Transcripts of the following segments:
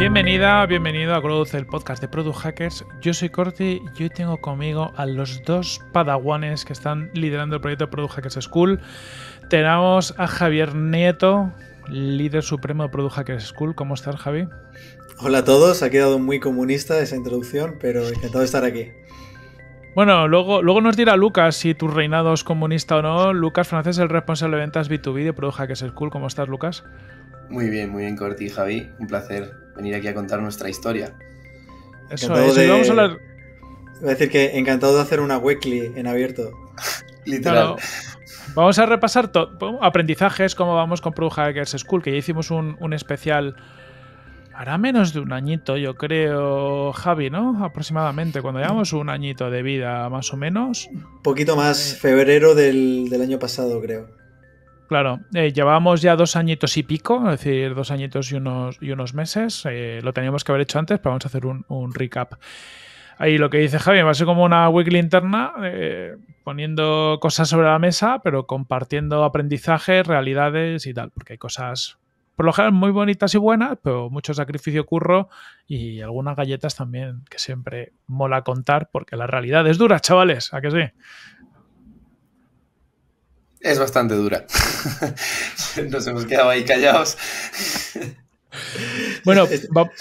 Bienvenida, bienvenido a Growth, el podcast de Product Hackers. Yo soy Corti y hoy tengo conmigo a los dos padaguanes que están liderando el proyecto Product Hackers School. Tenemos a Javier Nieto, líder supremo de Product Hackers School. ¿Cómo estás, Javi? Hola a todos, ha quedado muy comunista esa introducción, pero encantado de estar aquí. Bueno, luego, luego nos dirá Lucas si tu reinado es comunista o no. Lucas Francés, el responsable de ventas B2B de Product Hackers School. ¿Cómo estás, Lucas? Muy bien, muy bien, Corti, Javi. Un placer venir aquí a contar nuestra historia. Eso vamos a hablar... Voy a decir que encantado de hacer una weekly en abierto. Literal. Vamos a repasar aprendizajes, cómo vamos con Product Hackers School, que ya hicimos un, especial hará menos de un añito, yo creo, Javi, ¿no? Aproximadamente, cuando llevamos un añito de vida, más o menos. Un Poquito más, febrero del año pasado, creo. Claro, eh, llevábamos ya dos añitos y pico, es decir, dos añitos y unos, y unos meses. Eh, lo teníamos que haber hecho antes, pero vamos a hacer un, recap. Ahí lo que dice Javi va a ser como una weekly interna, eh, poniendo cosas sobre la mesa, pero compartiendo aprendizajes, realidades y tal, porque hay cosas, por lo general, muy bonitas y buenas, pero mucho sacrificio curro y algunas galletas también, que siempre mola contar, porque la realidad es dura, chavales, ¿a que sí? Es bastante dura. Nos hemos quedado ahí callados. Bueno, vamos.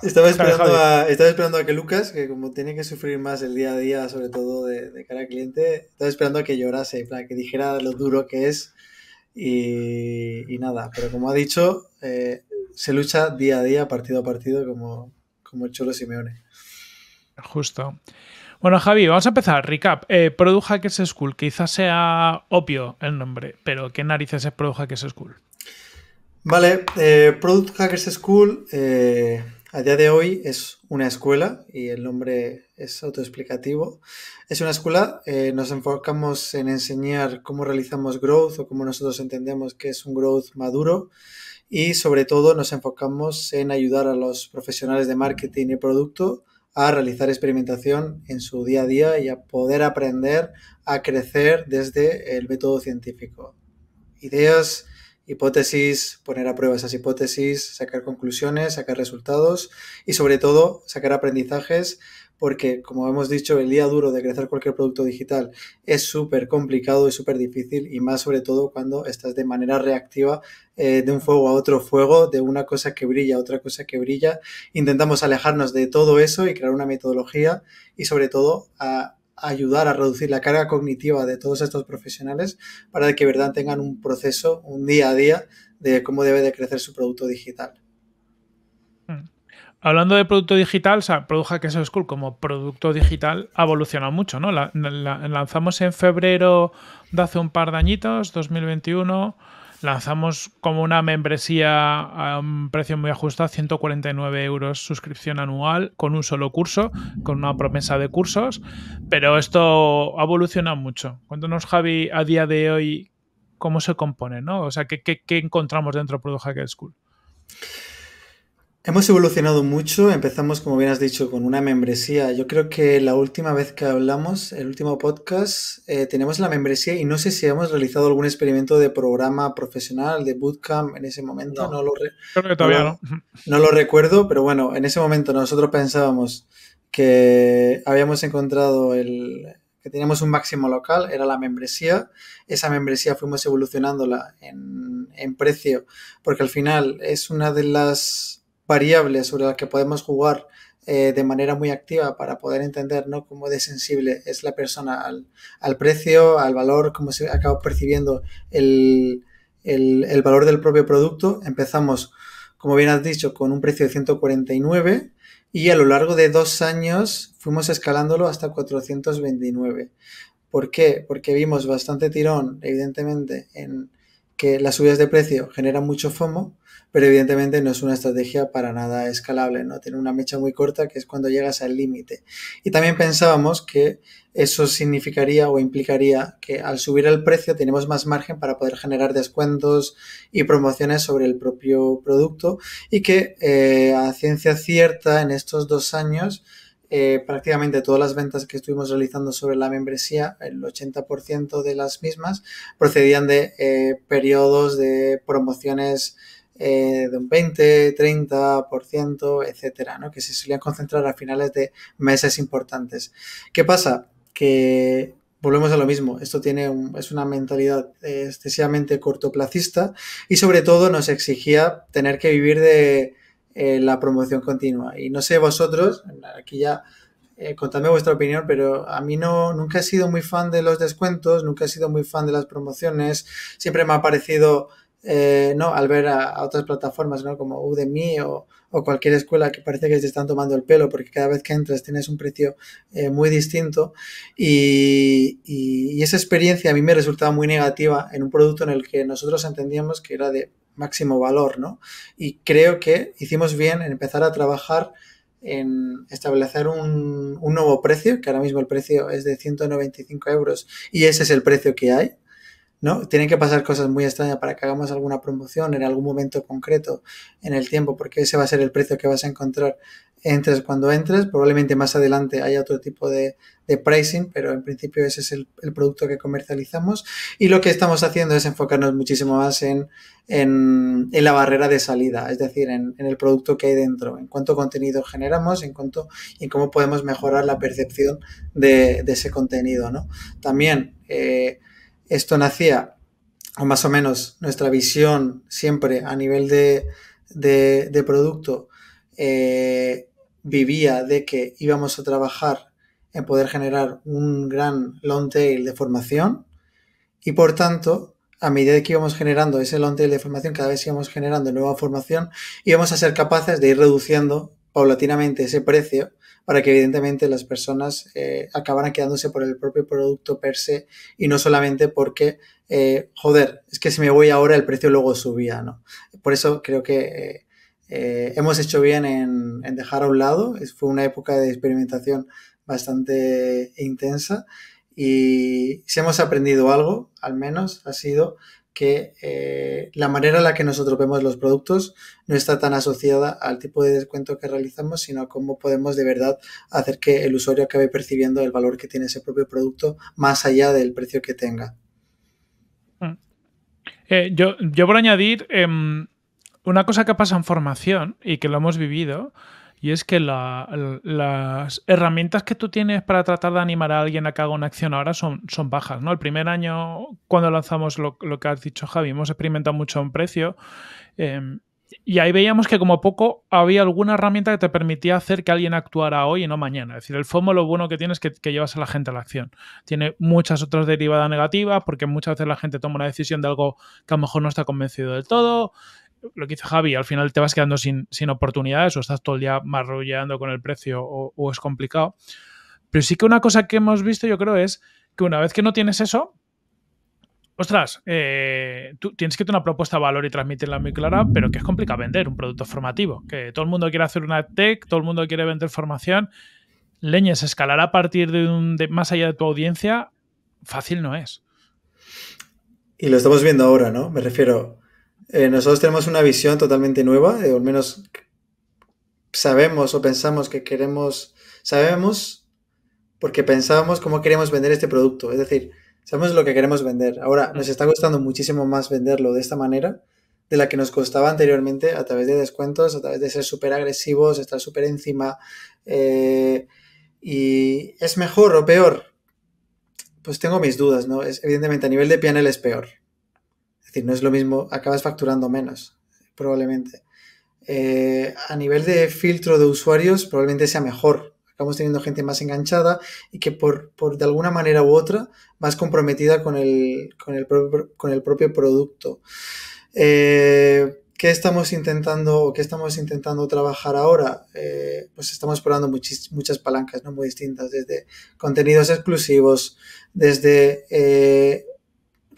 Estaba esperando, a, estaba esperando a que Lucas, que como tiene que sufrir más el día a día, sobre todo de, cara al cliente, estaba esperando a que llorase, para que dijera lo duro que es y, nada. Pero como ha dicho, eh, se lucha día a día, partido a partido, como, como Cholo Simeone. Justo. Bueno, Javi, vamos a empezar. Recap. Eh, Product Hackers School. Quizás sea opio el nombre, pero ¿qué narices es Product Hackers School? Vale, eh, Product Hackers School eh, a día de hoy es una escuela y el nombre es autoexplicativo. Es una escuela, eh, nos enfocamos en enseñar cómo realizamos growth o cómo nosotros entendemos que es un growth maduro y sobre todo nos enfocamos en ayudar a los profesionales de marketing y producto a realizar experimentación en su día a día y a poder aprender a crecer desde el método científico. Ideas, hipótesis, poner a prueba esas hipótesis, sacar conclusiones, sacar resultados y sobre todo sacar aprendizajes porque, como hemos dicho, el día duro de crecer cualquier producto digital es súper complicado y súper difícil, y más sobre todo cuando estás de manera reactiva eh, de un fuego a otro fuego, de una cosa que brilla a otra cosa que brilla. Intentamos alejarnos de todo eso y crear una metodología y, sobre todo, ayudar a reducir la carga cognitiva de todos estos profesionales para que, verdad, tengan un proceso, un día a día de cómo debe de crecer su producto digital. Hablando de producto digital, o sea, School como producto digital ha evolucionado mucho, ¿no? La, lanzamos en febrero de hace un par de añitos, 2021. Lanzamos como una membresía a un precio muy ajustado, 149 euros suscripción anual con un solo curso, con una promesa de cursos, pero esto ha evolucionado mucho. Cuéntanos, Javi, a día de hoy, cómo se compone, ¿no? O sea, ¿qué, encontramos dentro de Product Hacker School? Hemos evolucionado mucho, empezamos como bien has dicho con una membresía. Yo creo que la última vez que hablamos, el último podcast, eh, tenemos la membresía y no sé si hemos realizado algún experimento de programa profesional, de bootcamp en ese momento. No, lo, creo que todavía no, no. lo recuerdo, pero bueno, en ese momento nosotros pensábamos que habíamos encontrado el, que teníamos un máximo local, era la membresía. Esa membresía fuimos evolucionándola en precio, porque al final es una de las variables sobre la que podemos jugar eh, de manera muy activa para poder entender ¿no? cómo de sensible es la persona al, precio, al valor, cómo se acaba percibiendo el, el, el, valor del propio producto. Empezamos, como bien has dicho, con un precio de 149 y a lo largo de dos años fuimos escalándolo hasta 429. ¿Por qué? Porque vimos bastante tirón, evidentemente, en, que las subidas de precio generan mucho FOMO, pero evidentemente no es una estrategia para nada escalable, ¿no? Tiene una mecha muy corta que es cuando llegas al límite. Y también pensábamos que eso significaría o implicaría que al subir el precio tenemos más margen para poder generar descuentos y promociones sobre el propio producto y que eh, a ciencia cierta en estos dos años eh, prácticamente todas las ventas que estuvimos realizando sobre la membresía, el 80% de las mismas procedían de eh, periodos de promociones eh, de un 20, 30%, etcétera, ¿no? que se solían concentrar a finales de meses importantes. ¿Qué pasa? Que volvemos a lo mismo. Esto tiene es una mentalidad excesivamente cortoplacista y sobre todo nos exigía tener que vivir de eh, la promoción continua. Y no sé vosotros, aquí ya eh, contadme vuestra opinión, pero a mí no, nunca he sido muy fan de los descuentos, nunca he sido muy fan de las promociones, siempre me ha parecido eh, no, al ver a, otras plataformas, Como Udemy o, cualquier escuela que parece que te están tomando el pelo porque cada vez que entras tienes un precio eh, muy distinto y, esa experiencia a mí me resultaba muy negativa en un producto en el que nosotros entendíamos que era de máximo valor, Y creo que hicimos bien en empezar a trabajar en establecer un nuevo precio, que ahora mismo el precio es de 195 euros y ese es el precio que hay ¿no? Tienen que pasar cosas muy extrañas para que hagamos alguna promoción en algún momento concreto en el tiempo, porque ese va a ser el precio que vas a encontrar entres cuando entres. Probablemente más adelante haya otro tipo de, pricing, pero en principio ese es el, producto que comercializamos. Y lo que estamos haciendo es enfocarnos muchísimo más en, la barrera de salida, es decir, en, el producto que hay dentro, en cuánto contenido generamos, en cuanto y cómo podemos mejorar la percepción de, ese contenido. ¿no? También eh, esto nacía, o más o menos nuestra visión siempre a nivel de, producto, eh, vivía de que íbamos a trabajar en poder generar un gran long tail de formación y por tanto a medida que íbamos generando ese long tail de formación, cada vez íbamos generando nueva formación, íbamos a ser capaces de ir reduciendo paulatinamente ese precio para que evidentemente las personas eh, acabaran quedándose por el propio producto per se y no solamente porque, eh, joder, es que si me voy ahora el precio luego subía, ¿no? Por eso creo que eh, eh, hemos hecho bien en, dejar a un lado, fue una época de experimentación bastante intensa y si hemos aprendido algo, al menos, ha sido que eh, la manera en la que nosotros vemos los productos no está tan asociada al tipo de descuento que realizamos, sino a cómo podemos de verdad hacer que el usuario acabe percibiendo el valor que tiene ese propio producto más allá del precio que tenga. Mm. Eh, yo, yo por añadir, em, una cosa que pasa en formación y que lo hemos vivido, y es que las herramientas que tú tienes para tratar de animar a alguien a que haga una acción ahora son, son bajas, ¿no? El primer año, cuando lanzamos lo, que has dicho, Javi, hemos experimentado mucho en precio. Em, y ahí veíamos que como poco había alguna herramienta que te permitía hacer que alguien actuara hoy y no mañana. Es decir, el FOMO lo bueno que tiene es que, que, llevas a la gente a la acción. Tiene muchas otras derivadas negativas porque muchas veces la gente toma una decisión de algo que a lo mejor no está convencido del todo lo que dice Javi, al final te vas quedando sin, oportunidades o estás todo el día marrulleando con el precio o, es complicado. Pero sí que una cosa que hemos visto, yo creo, es que una vez que no tienes eso, ostras, eh, tú tienes que tener una propuesta de valor y transmitirla muy clara, pero que es complicado vender un producto formativo. Que todo el mundo quiere hacer una tech, todo el mundo quiere vender formación. Leñes, escalar a partir de un. De, más allá de tu audiencia, fácil no es. Y lo estamos viendo ahora, ¿no? Me refiero, eh, nosotros tenemos una visión totalmente nueva, eh, o al menos sabemos o pensamos que queremos, sabemos porque pensábamos cómo queremos vender este producto, es decir, sabemos lo que queremos vender. Ahora nos está costando muchísimo más venderlo de esta manera de la que nos costaba anteriormente a través de descuentos, a través de ser súper agresivos, estar súper encima. Eh, ¿Y es mejor o peor? Pues tengo mis dudas, ¿no? Es, evidentemente a nivel de PNL es peor. Es decir, no es lo mismo, acabas facturando menos, probablemente. Eh, a nivel de filtro de usuarios, probablemente sea mejor. Acabamos teniendo gente más enganchada y que por, por de alguna manera u otra más comprometida con el, con el, propio producto. Eh, ¿Qué estamos intentando o qué estamos intentando trabajar ahora? Eh, pues estamos probando muchas palancas ¿no? muy distintas, desde contenidos exclusivos, desde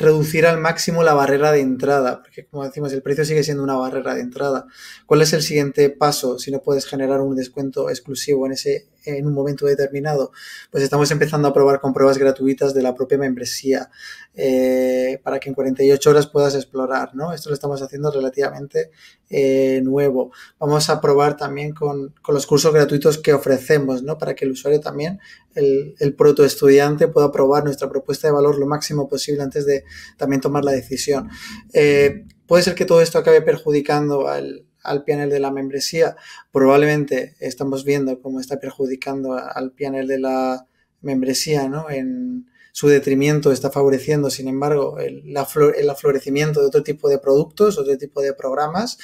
reducir al máximo la barrera de entrada, porque como decimos, el precio sigue siendo una barrera de entrada. ¿Cuál es el siguiente paso si no puedes generar un descuento exclusivo en ese en un momento determinado, pues estamos empezando a probar con pruebas gratuitas de la propia membresía eh, para que en 48 horas puedas explorar, ¿no? Esto lo estamos haciendo relativamente eh, nuevo. Vamos a probar también con, los cursos gratuitos que ofrecemos, ¿no? Para que el usuario también, el, el protoestudiante pueda probar nuestra propuesta de valor lo máximo posible antes de también tomar la decisión. Eh, puede ser que todo esto acabe perjudicando al, al panel de la membresía, probablemente estamos viendo cómo está perjudicando al panel de la membresía, ¿no? En su detrimento está favoreciendo, sin embargo, el, el aflorecimiento de otro tipo de productos, otro tipo de programas,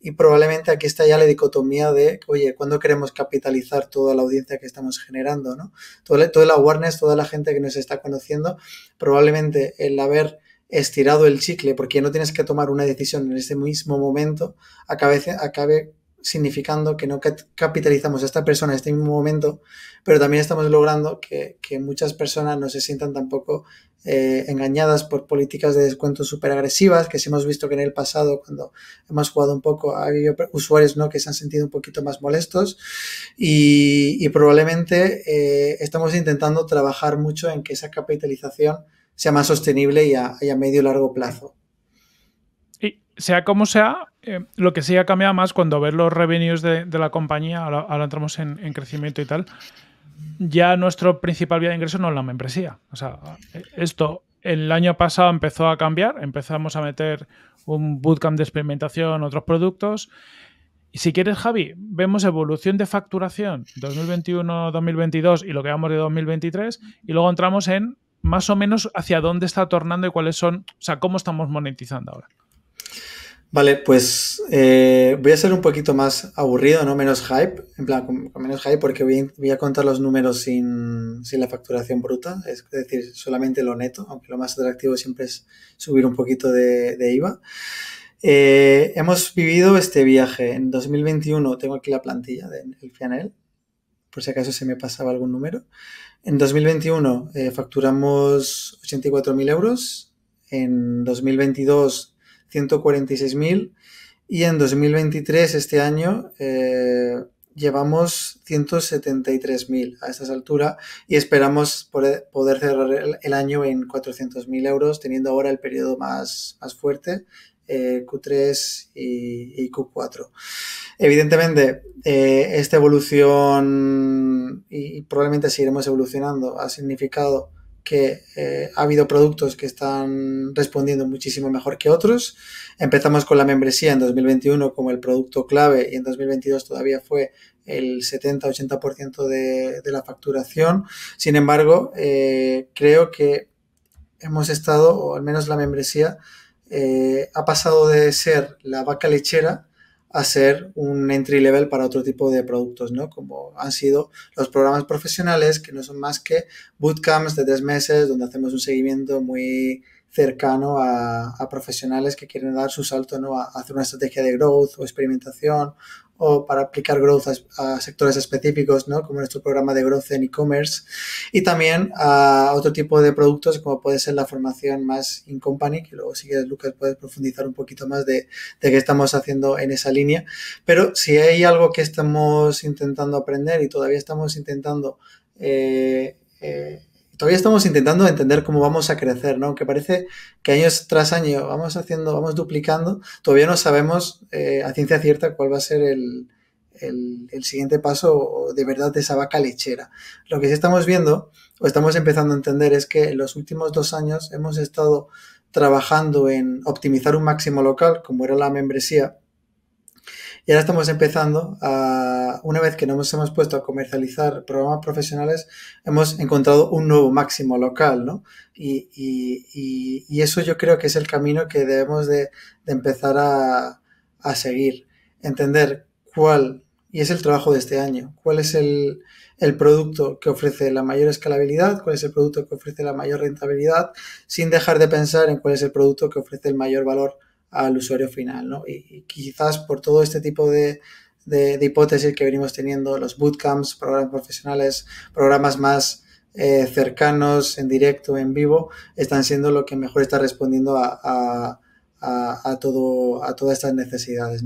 y probablemente aquí está ya la dicotomía de, oye, ¿cuándo queremos capitalizar toda la audiencia que estamos generando? ¿no? toda la el awareness, toda la gente que nos está conociendo, probablemente el haber estirado el chicle porque no tienes que tomar una decisión en este mismo momento, acabe, acabe significando que no capitalizamos a esta persona en este mismo momento, pero también estamos logrando que, muchas personas no se sientan tampoco eh, engañadas por políticas de descuento súper agresivas, que sí hemos visto que en el pasado, cuando hemos jugado un poco, ha habido usuarios ¿no? que se han sentido un poquito más molestos y, probablemente eh, estamos intentando trabajar mucho en que esa capitalización sea más sostenible y a, medio y largo plazo. Y sea como sea, eh, lo que sí ha cambiado más cuando ves los revenues de, la compañía, ahora, entramos en, crecimiento y tal, ya nuestro principal vía de ingreso no es la membresía. O sea, esto el año pasado empezó a cambiar, empezamos a meter un bootcamp de experimentación, otros productos. Y si quieres, Javi, vemos evolución de facturación 2021-2022 y lo que vamos de 2023 y luego entramos en más o menos hacia dónde está tornando y cuáles son, o sea, cómo estamos monetizando ahora. Vale, pues eh, voy a ser un poquito más aburrido, ¿no? Menos hype, en plan, con, menos hype porque voy, a contar los números sin, la facturación bruta, es decir, solamente lo neto, aunque lo más atractivo siempre es subir un poquito de, IVA. Eh, hemos vivido este viaje. En 2021 tengo aquí la plantilla del de, Fianel por si acaso se me pasaba algún número. En 2021 eh, facturamos 84.000 euros, en 2022 146.000 y en 2023, este año, eh, llevamos 173.000 a estas alturas y esperamos poder cerrar el año en 400.000 euros, teniendo ahora el periodo más, más fuerte, eh, Q3 y, Q4. Evidentemente, eh, esta evolución, y probablemente seguiremos evolucionando, ha significado que eh, ha habido productos que están respondiendo muchísimo mejor que otros. Empezamos con la membresía en 2021 como el producto clave y en 2022 todavía fue el 70-80% de, la facturación. Sin embargo, creo que hemos estado, o al menos la membresía, eh, ha pasado de ser la vaca lechera a ser un entry level para otro tipo de productos, ¿no? Como han sido los programas profesionales, que no son más que bootcamps de tres meses, donde hacemos un seguimiento muy cercano a, a, profesionales que quieren dar su salto ¿no? a, hacer una estrategia de growth o experimentación o para aplicar growth a, sectores específicos, ¿no? como nuestro programa de growth en e-commerce, y también a otro tipo de productos como puede ser la formación más in-company, que luego si quieres, Lucas, puedes profundizar un poquito más de, de qué estamos haciendo en esa línea. Pero si hay algo que estamos intentando aprender y todavía estamos intentando... Eh, eh, todavía estamos intentando entender cómo vamos a crecer, ¿no? Aunque parece que año tras año vamos haciendo, vamos duplicando, todavía no sabemos eh, a ciencia cierta cuál va a ser el, el, siguiente paso de verdad de esa vaca lechera. Lo que sí estamos viendo o estamos empezando a entender es que en los últimos dos años hemos estado trabajando en optimizar un máximo local, como era la membresía, y ahora estamos empezando a, una vez que nos hemos puesto a comercializar programas profesionales, hemos encontrado un nuevo máximo local, ¿no? Y, y, y, eso yo creo que es el camino que debemos de, de empezar a, a seguir. Entender cuál y es el trabajo de este año. ¿Cuál es el, el, producto que ofrece la mayor escalabilidad? ¿Cuál es el producto que ofrece la mayor rentabilidad? Sin dejar de pensar en cuál es el producto que ofrece el mayor valor al usuario final. ¿no? Y, quizás por todo este tipo de, hipótesis que venimos teniendo, los bootcamps, programas profesionales, programas más eh, cercanos, en directo, en vivo, están siendo lo que mejor está respondiendo a, todo, a todas estas necesidades.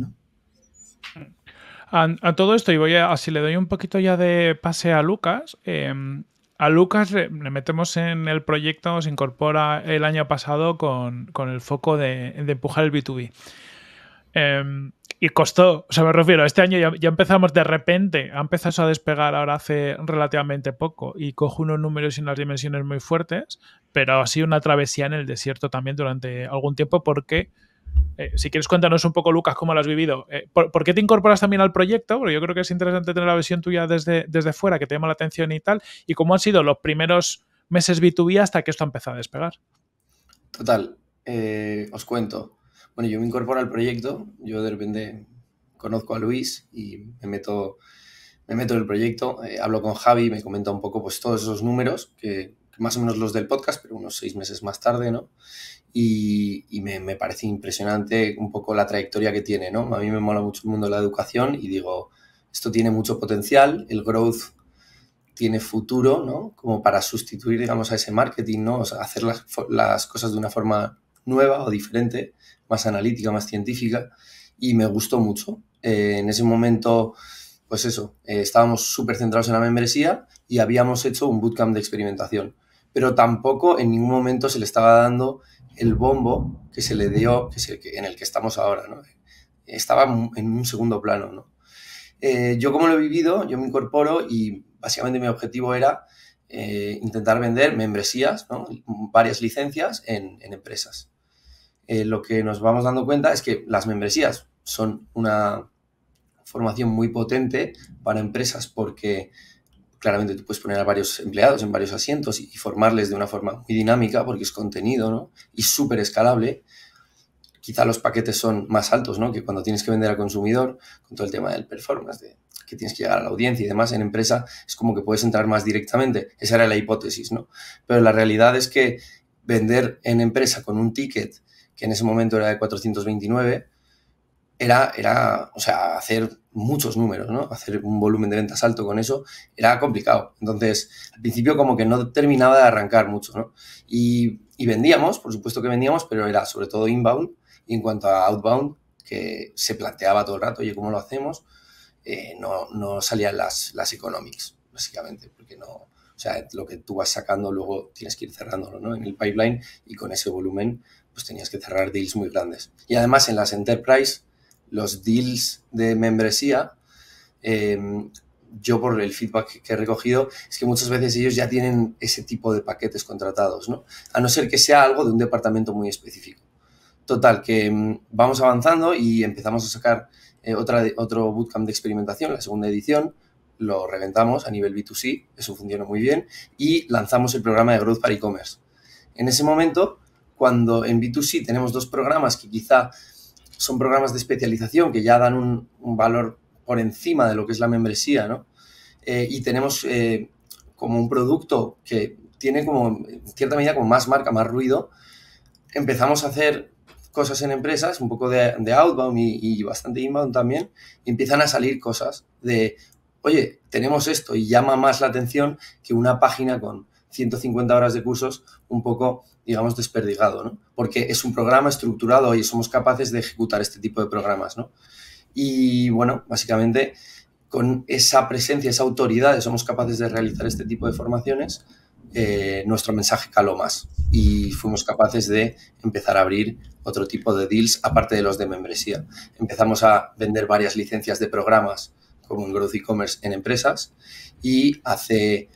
A, todo esto, y voy a, si le doy un poquito ya de pase a Lucas, em, a Lucas le, metemos en el proyecto, se incorpora el año pasado con, el foco de, empujar el B2B. Em, y costó, o sea, me refiero, este año ya, ya, empezamos de repente, ha empezado a despegar ahora hace relativamente poco y cojo unos números y unas dimensiones muy fuertes, pero ha sido una travesía en el desierto también durante algún tiempo porque eh, si quieres, cuéntanos un poco, Lucas, cómo lo has vivido. Eh, ¿por, qué te incorporas también al proyecto? Porque yo creo que es interesante tener la visión tuya desde, desde fuera, que te llama la atención y tal. ¿Y cómo han sido los primeros meses B2B hasta que esto ha empezado a despegar? Total, eh, os cuento. Bueno, yo me incorporo al proyecto. Yo de repente conozco a Luis y me meto, me meto en el proyecto. hablo con Javi, me comenta un poco pues, todos esos números que más o menos los del podcast, pero unos seis meses más tarde, ¿no? Y, me, me, parece impresionante un poco la trayectoria que tiene, ¿no? A mí me mola mucho el mundo de la educación y digo, esto tiene mucho potencial, el growth tiene futuro, ¿no? Como para sustituir, digamos, a ese marketing, ¿no? O sea, hacer las, las cosas de una forma nueva o diferente, más analítica, más científica, y me gustó mucho. Eh, en ese momento, pues eso, eh, estábamos súper centrados en la membresía y habíamos hecho un bootcamp de experimentación pero tampoco en ningún momento se le estaba dando el bombo que se le dio, que, en el que estamos ahora, Estaba en un segundo plano, eh, yo como lo he vivido, yo me incorporo y básicamente mi objetivo era eh, intentar vender membresías, varias licencias en, empresas. Eh, lo que nos vamos dando cuenta es que las membresías son una formación muy potente para empresas porque claramente tú puedes poner a varios empleados en varios asientos y, formarles de una forma muy dinámica porque es contenido y súper escalable. Quizá los paquetes son más altos que cuando tienes que vender al consumidor con todo el tema del performance, de que tienes que llegar a la audiencia y demás. En empresa es como que puedes entrar más directamente. Esa era la hipótesis, Pero la realidad es que vender en empresa con un ticket que en ese momento era de 429 era, era, o sea, hacer muchos números, ¿no? Hacer un volumen de ventas alto con eso era complicado. Entonces, al principio como que no terminaba de arrancar mucho, ¿no? Y, y vendíamos, por supuesto que vendíamos, pero era sobre todo inbound y en cuanto a outbound, que se planteaba todo el rato, oye, ¿cómo lo hacemos? Eh, no, no, salían las, las economics, básicamente, porque no, o sea, lo que tú vas sacando luego tienes que ir cerrándolo, ¿no? En el pipeline y con ese volumen, pues tenías que cerrar deals muy grandes. Y además en las enterprise los deals de membresía, em, yo por el feedback que he recogido, es que muchas veces ellos ya tienen ese tipo de paquetes contratados, ¿no? A no ser que sea algo de un departamento muy específico. Total, que em, vamos avanzando y empezamos a sacar eh, otra, otro bootcamp de experimentación, la segunda edición, lo reventamos a nivel B2C, eso funciona muy bien, y lanzamos el programa de Growth para e-commerce. En ese momento, cuando en B2C tenemos dos programas que quizá son programas de especialización que ya dan un, valor por encima de lo que es la membresía, ¿no? Eh, y tenemos eh, como un producto que tiene como, en cierta medida, como más marca, más ruido. Empezamos a hacer cosas en empresas, un poco de, outbound y, y, bastante inbound también, y empiezan a salir cosas de, oye, tenemos esto y llama más la atención que una página con 150 horas de cursos un poco, digamos, desperdigado, ¿no? Porque es un programa estructurado y somos capaces de ejecutar este tipo de programas, ¿no? Y bueno, básicamente con esa presencia, esa autoridad, somos capaces de realizar este tipo de formaciones, eh, nuestro mensaje caló más y fuimos capaces de empezar a abrir otro tipo de deals aparte de los de membresía. Empezamos a vender varias licencias de programas como en Growth e-commerce en empresas y hace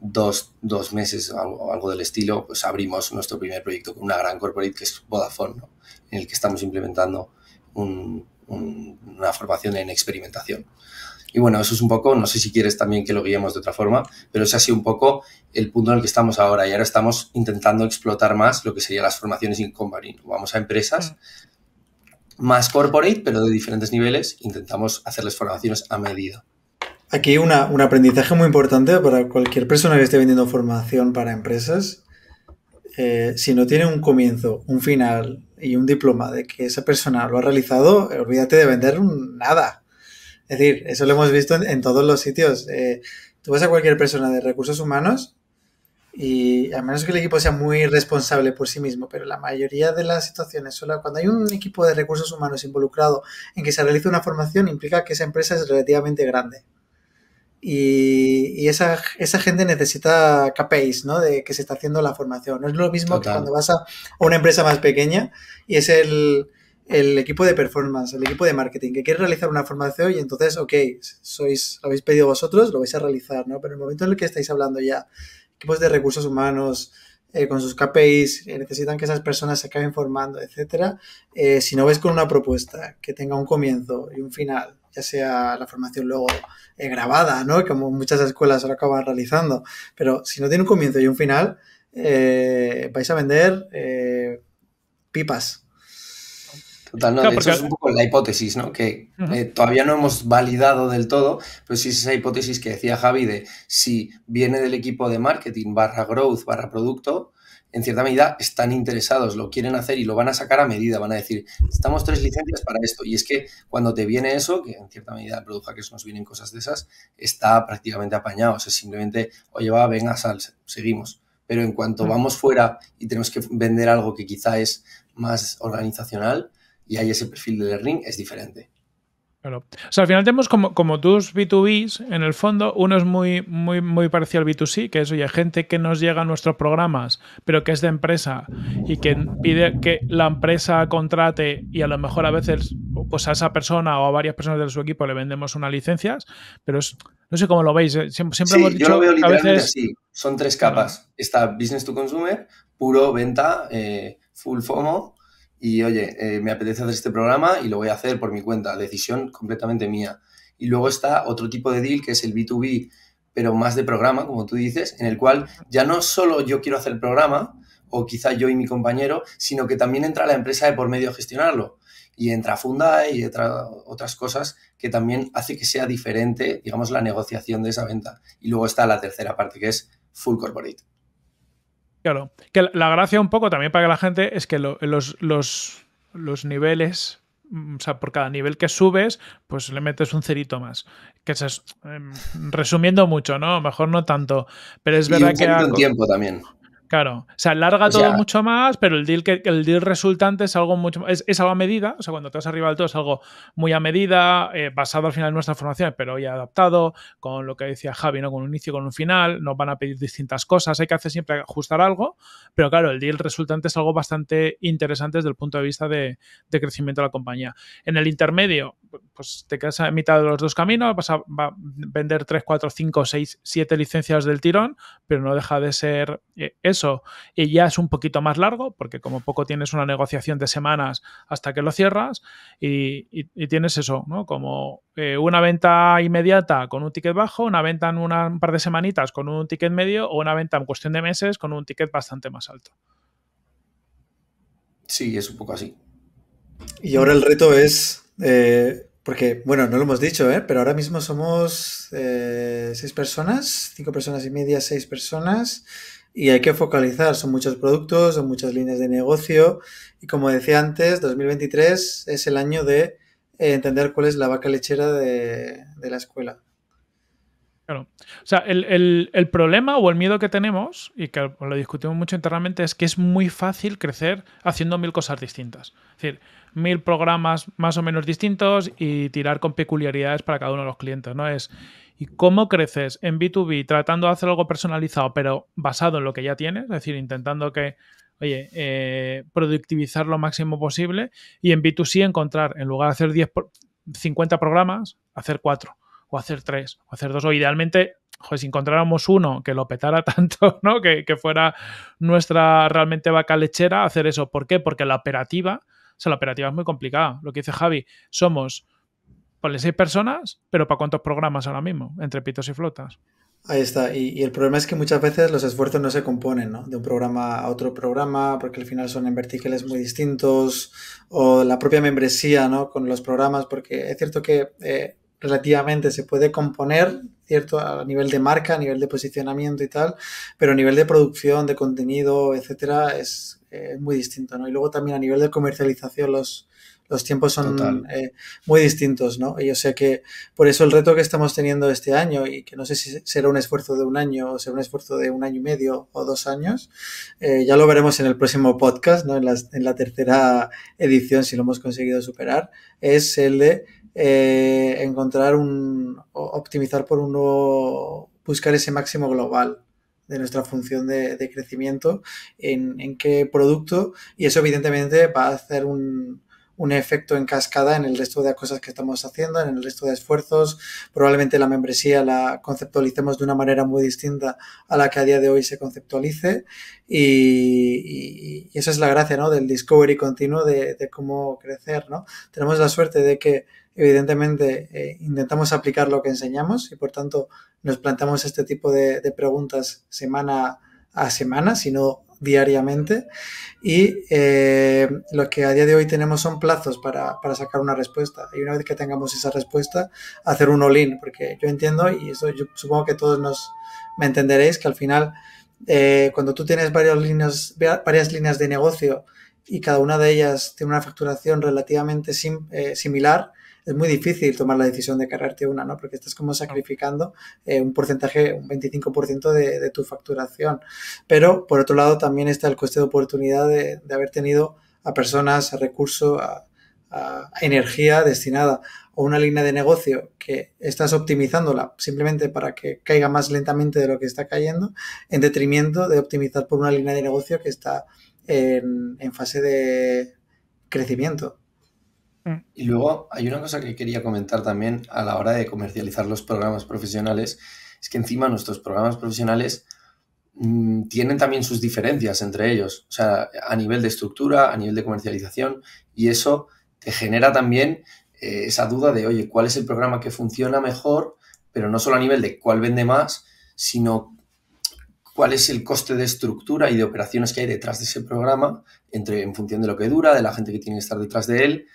dos, dos meses o algo, algo, del estilo, pues abrimos nuestro primer proyecto con una gran corporate que es Vodafone, en el que estamos implementando una formación en experimentación. Y bueno, eso es un poco, no sé si quieres también que lo guiemos de otra forma, pero ese ha sido un poco el punto en el que estamos ahora. Y ahora estamos intentando explotar más lo que serían las formaciones in company. Vamos a empresas mm. más corporate, pero de diferentes niveles. Intentamos hacerles formaciones a medida. Aquí una, un aprendizaje muy importante para cualquier persona que esté vendiendo formación para empresas. Eh, si no tiene un comienzo, un final y un diploma de que esa persona lo ha realizado, olvídate de vender nada. Es decir, eso lo hemos visto en, todos los sitios. Eh, tú vas a cualquier persona de recursos humanos y a menos que el equipo sea muy responsable por sí mismo, pero la mayoría de las situaciones, solo cuando hay un equipo de recursos humanos involucrado en que se realiza una formación, implica que esa empresa es relativamente grande. Y, esa, gente necesita KPIs, ¿no? De que se está haciendo la formación. No es lo mismo que cuando vas a una empresa más pequeña y es el, equipo de performance, el equipo de marketing, que quiere realizar una formación y entonces, ok, sois, lo habéis pedido vosotros, lo vais a realizar, ¿no? Pero en el momento en el que estáis hablando ya, equipos de recursos humanos, eh, con sus KPIs, eh, necesitan que esas personas se acaben formando, etcétera, eh, si no ves con una propuesta que tenga un comienzo y un final ya sea la formación luego eh, grabada, ¿no? Como muchas escuelas ahora acaban realizando. Pero si no tiene un comienzo y un final, eh, vais a vender eh, pipas. Total, no, es un poco la hipótesis, ¿no? Que todavía no hemos validado del todo, pero si es esa hipótesis que decía Javi de si viene del equipo de marketing barra growth barra producto, en cierta medida, están interesados, lo quieren hacer y lo van a sacar a medida. Van a decir, estamos tres licencias para esto. Y es que cuando te viene eso, que en cierta medida el que Hackers nos vienen cosas de esas, está prácticamente apañado. O sea, simplemente, oye, va, venga, sal, seguimos. Pero en cuanto vamos fuera y tenemos que vender algo que quizá es más organizacional y hay ese perfil de learning, es diferente. Claro. O sea, al final tenemos como, como dos B2Bs, en el fondo, uno es muy, muy, muy parecido al B2C, que es, oye, gente que nos llega a nuestros programas, pero que es de empresa y que pide que la empresa contrate y a lo mejor a veces pues a esa persona o a varias personas de su equipo le vendemos unas licencias, pero no sé cómo lo veis, eh, siempre, hemos dicho... Yo lo veo literalmente así, son tres capas. Está Business to Consumer, puro, venta, eh, full FOMO y oye, eh, me apetece hacer este programa y lo voy a hacer por mi cuenta, decisión completamente mía. Y luego está otro tipo de deal que es el B2B, pero más de programa, como tú dices, en el cual ya no solo yo quiero hacer el programa, o quizá yo y mi compañero, sino que también entra la empresa de por medio a gestionarlo. Y entra funda y otras cosas que también hace que sea diferente, digamos, la negociación de esa venta. Y luego está la tercera parte, que es full corporate. Claro, que la, gracia un poco también para la gente es que los, niveles mm, o sea, por cada nivel que subes, pues le metes un cerito más. Que es em, resumiendo mucho, ¿no? Mejor no tanto. Pero es verdad que. Algo... tiempo también. Claro, se alarga o sea, todo mucho más, pero el deal, que, el deal resultante es algo mucho es, es algo a medida, o sea, cuando te vas arriba del todo es algo muy a medida, eh, basado al final en nuestras formaciones, pero ya adaptado, con lo que decía Javi, ¿no? con un inicio, con un final, nos van a pedir distintas cosas, hay que hacer siempre ajustar algo, pero claro, el deal resultante es algo bastante interesante desde el punto de vista de, de crecimiento de la compañía. En el intermedio, pues te quedas a mitad de los dos caminos, vas a, vender 3, 4, 5, 6, 7 licencias del tirón, pero no deja de ser eh, eso. Y ya es un poquito más largo, porque como poco tienes una negociación de semanas hasta que lo cierras, y, tienes eso, ¿no? Como eh, una venta inmediata con un ticket bajo, una venta en un par de semanitas con un ticket medio, o una venta en cuestión de meses con un ticket bastante más alto. Sí, es un poco así. Y ahora el reto es eh, porque, bueno, no lo hemos dicho, ¿eh? pero ahora mismo somos eh, seis personas, cinco personas y media, seis personas, y hay que focalizar. Son muchos productos, son muchas líneas de negocio, y como decía antes, 2023 es el año de eh, entender cuál es la vaca lechera de la escuela. Claro. O sea, el, problema o el miedo que tenemos, y que lo discutimos mucho internamente, es que es muy fácil crecer haciendo mil cosas distintas. Es decir, mil programas más o menos distintos y tirar con peculiaridades para cada uno de los clientes, ¿no? Es, ¿y cómo creces en B2B tratando de hacer algo personalizado, pero basado en lo que ya tienes? Es decir, intentando que, oye, eh, productivizar lo máximo posible y en B2C encontrar, en lugar de hacer 10, 50 programas, hacer 4 o hacer tres, o hacer dos, o idealmente, joder, si encontráramos uno que lo petara tanto, ¿no? Que, fuera nuestra realmente vaca lechera, hacer eso. ¿Por qué? Porque la operativa, o sea, la operativa es muy complicada. Lo que dice Javi, somos, ponle seis personas, pero ¿para cuántos programas ahora mismo? Entre pitos y flotas. Ahí está, y, el problema es que muchas veces los esfuerzos no se componen, ¿no? De un programa a otro programa, porque al final son en verticales muy distintos, o la propia membresía, ¿no? Con los programas, porque es cierto que eh, relativamente se puede componer, ¿cierto? A nivel de marca, a nivel de posicionamiento y tal, pero a nivel de producción, de contenido, etcétera, es, eh, muy distinto, ¿no? Y luego también a nivel de comercialización los, tiempos son eh, muy distintos, ¿no? Y yo sé que por eso el reto que estamos teniendo este año, y que no sé si será un esfuerzo de un año o será un esfuerzo de un año y medio o dos años, eh, ya lo veremos en el próximo podcast, ¿no? En, en la tercera edición, si lo hemos conseguido superar, es el de eh, encontrar un, optimizar por uno, buscar ese máximo global de nuestra función de, crecimiento, en, qué producto, y eso evidentemente va a hacer un, un, efecto en cascada en el resto de cosas que estamos haciendo, en el resto de esfuerzos, probablemente la membresía la conceptualicemos de una manera muy distinta a la que a día de hoy se conceptualice, y, esa es la gracia ¿no? del discovery continuo de, de cómo crecer. ¿no? Tenemos la suerte de que evidentemente eh, intentamos aplicar lo que enseñamos y por tanto nos planteamos este tipo de, preguntas semana a semana, sino diariamente. Y eh, lo que a día de hoy tenemos son plazos para, para, sacar una respuesta. Y una vez que tengamos esa respuesta, hacer un all-in, porque yo entiendo, y eso yo supongo que todos nos, me entenderéis, que al final, eh, cuando tú tienes varias líneas, varias líneas de negocio y cada una de ellas tiene una facturación relativamente similar, es muy difícil tomar la decisión de cargarte una, ¿no? Porque estás como sacrificando eh, un porcentaje, un 25% de, tu facturación. Pero por otro lado también está el coste de oportunidad de, haber tenido a personas, a recursos, a, energía destinada o una línea de negocio que estás optimizándola simplemente para que caiga más lentamente de lo que está cayendo, en detrimento de optimizar por una línea de negocio que está en fase de crecimiento. Mm. Y luego hay una cosa que quería comentar también a la hora de comercializar los programas profesionales, es que encima nuestros programas profesionales mm, tienen también sus diferencias entre ellos, o sea, a nivel de estructura, a nivel de comercialización, y eso te genera también eh, esa duda de, oye, ¿cuál es el programa que funciona mejor? Pero no solo a nivel de cuál vende más, sino cuál es el coste de estructura y de operaciones que hay detrás de ese programa, entre, en función de lo que dura, de la gente que tiene que estar detrás de él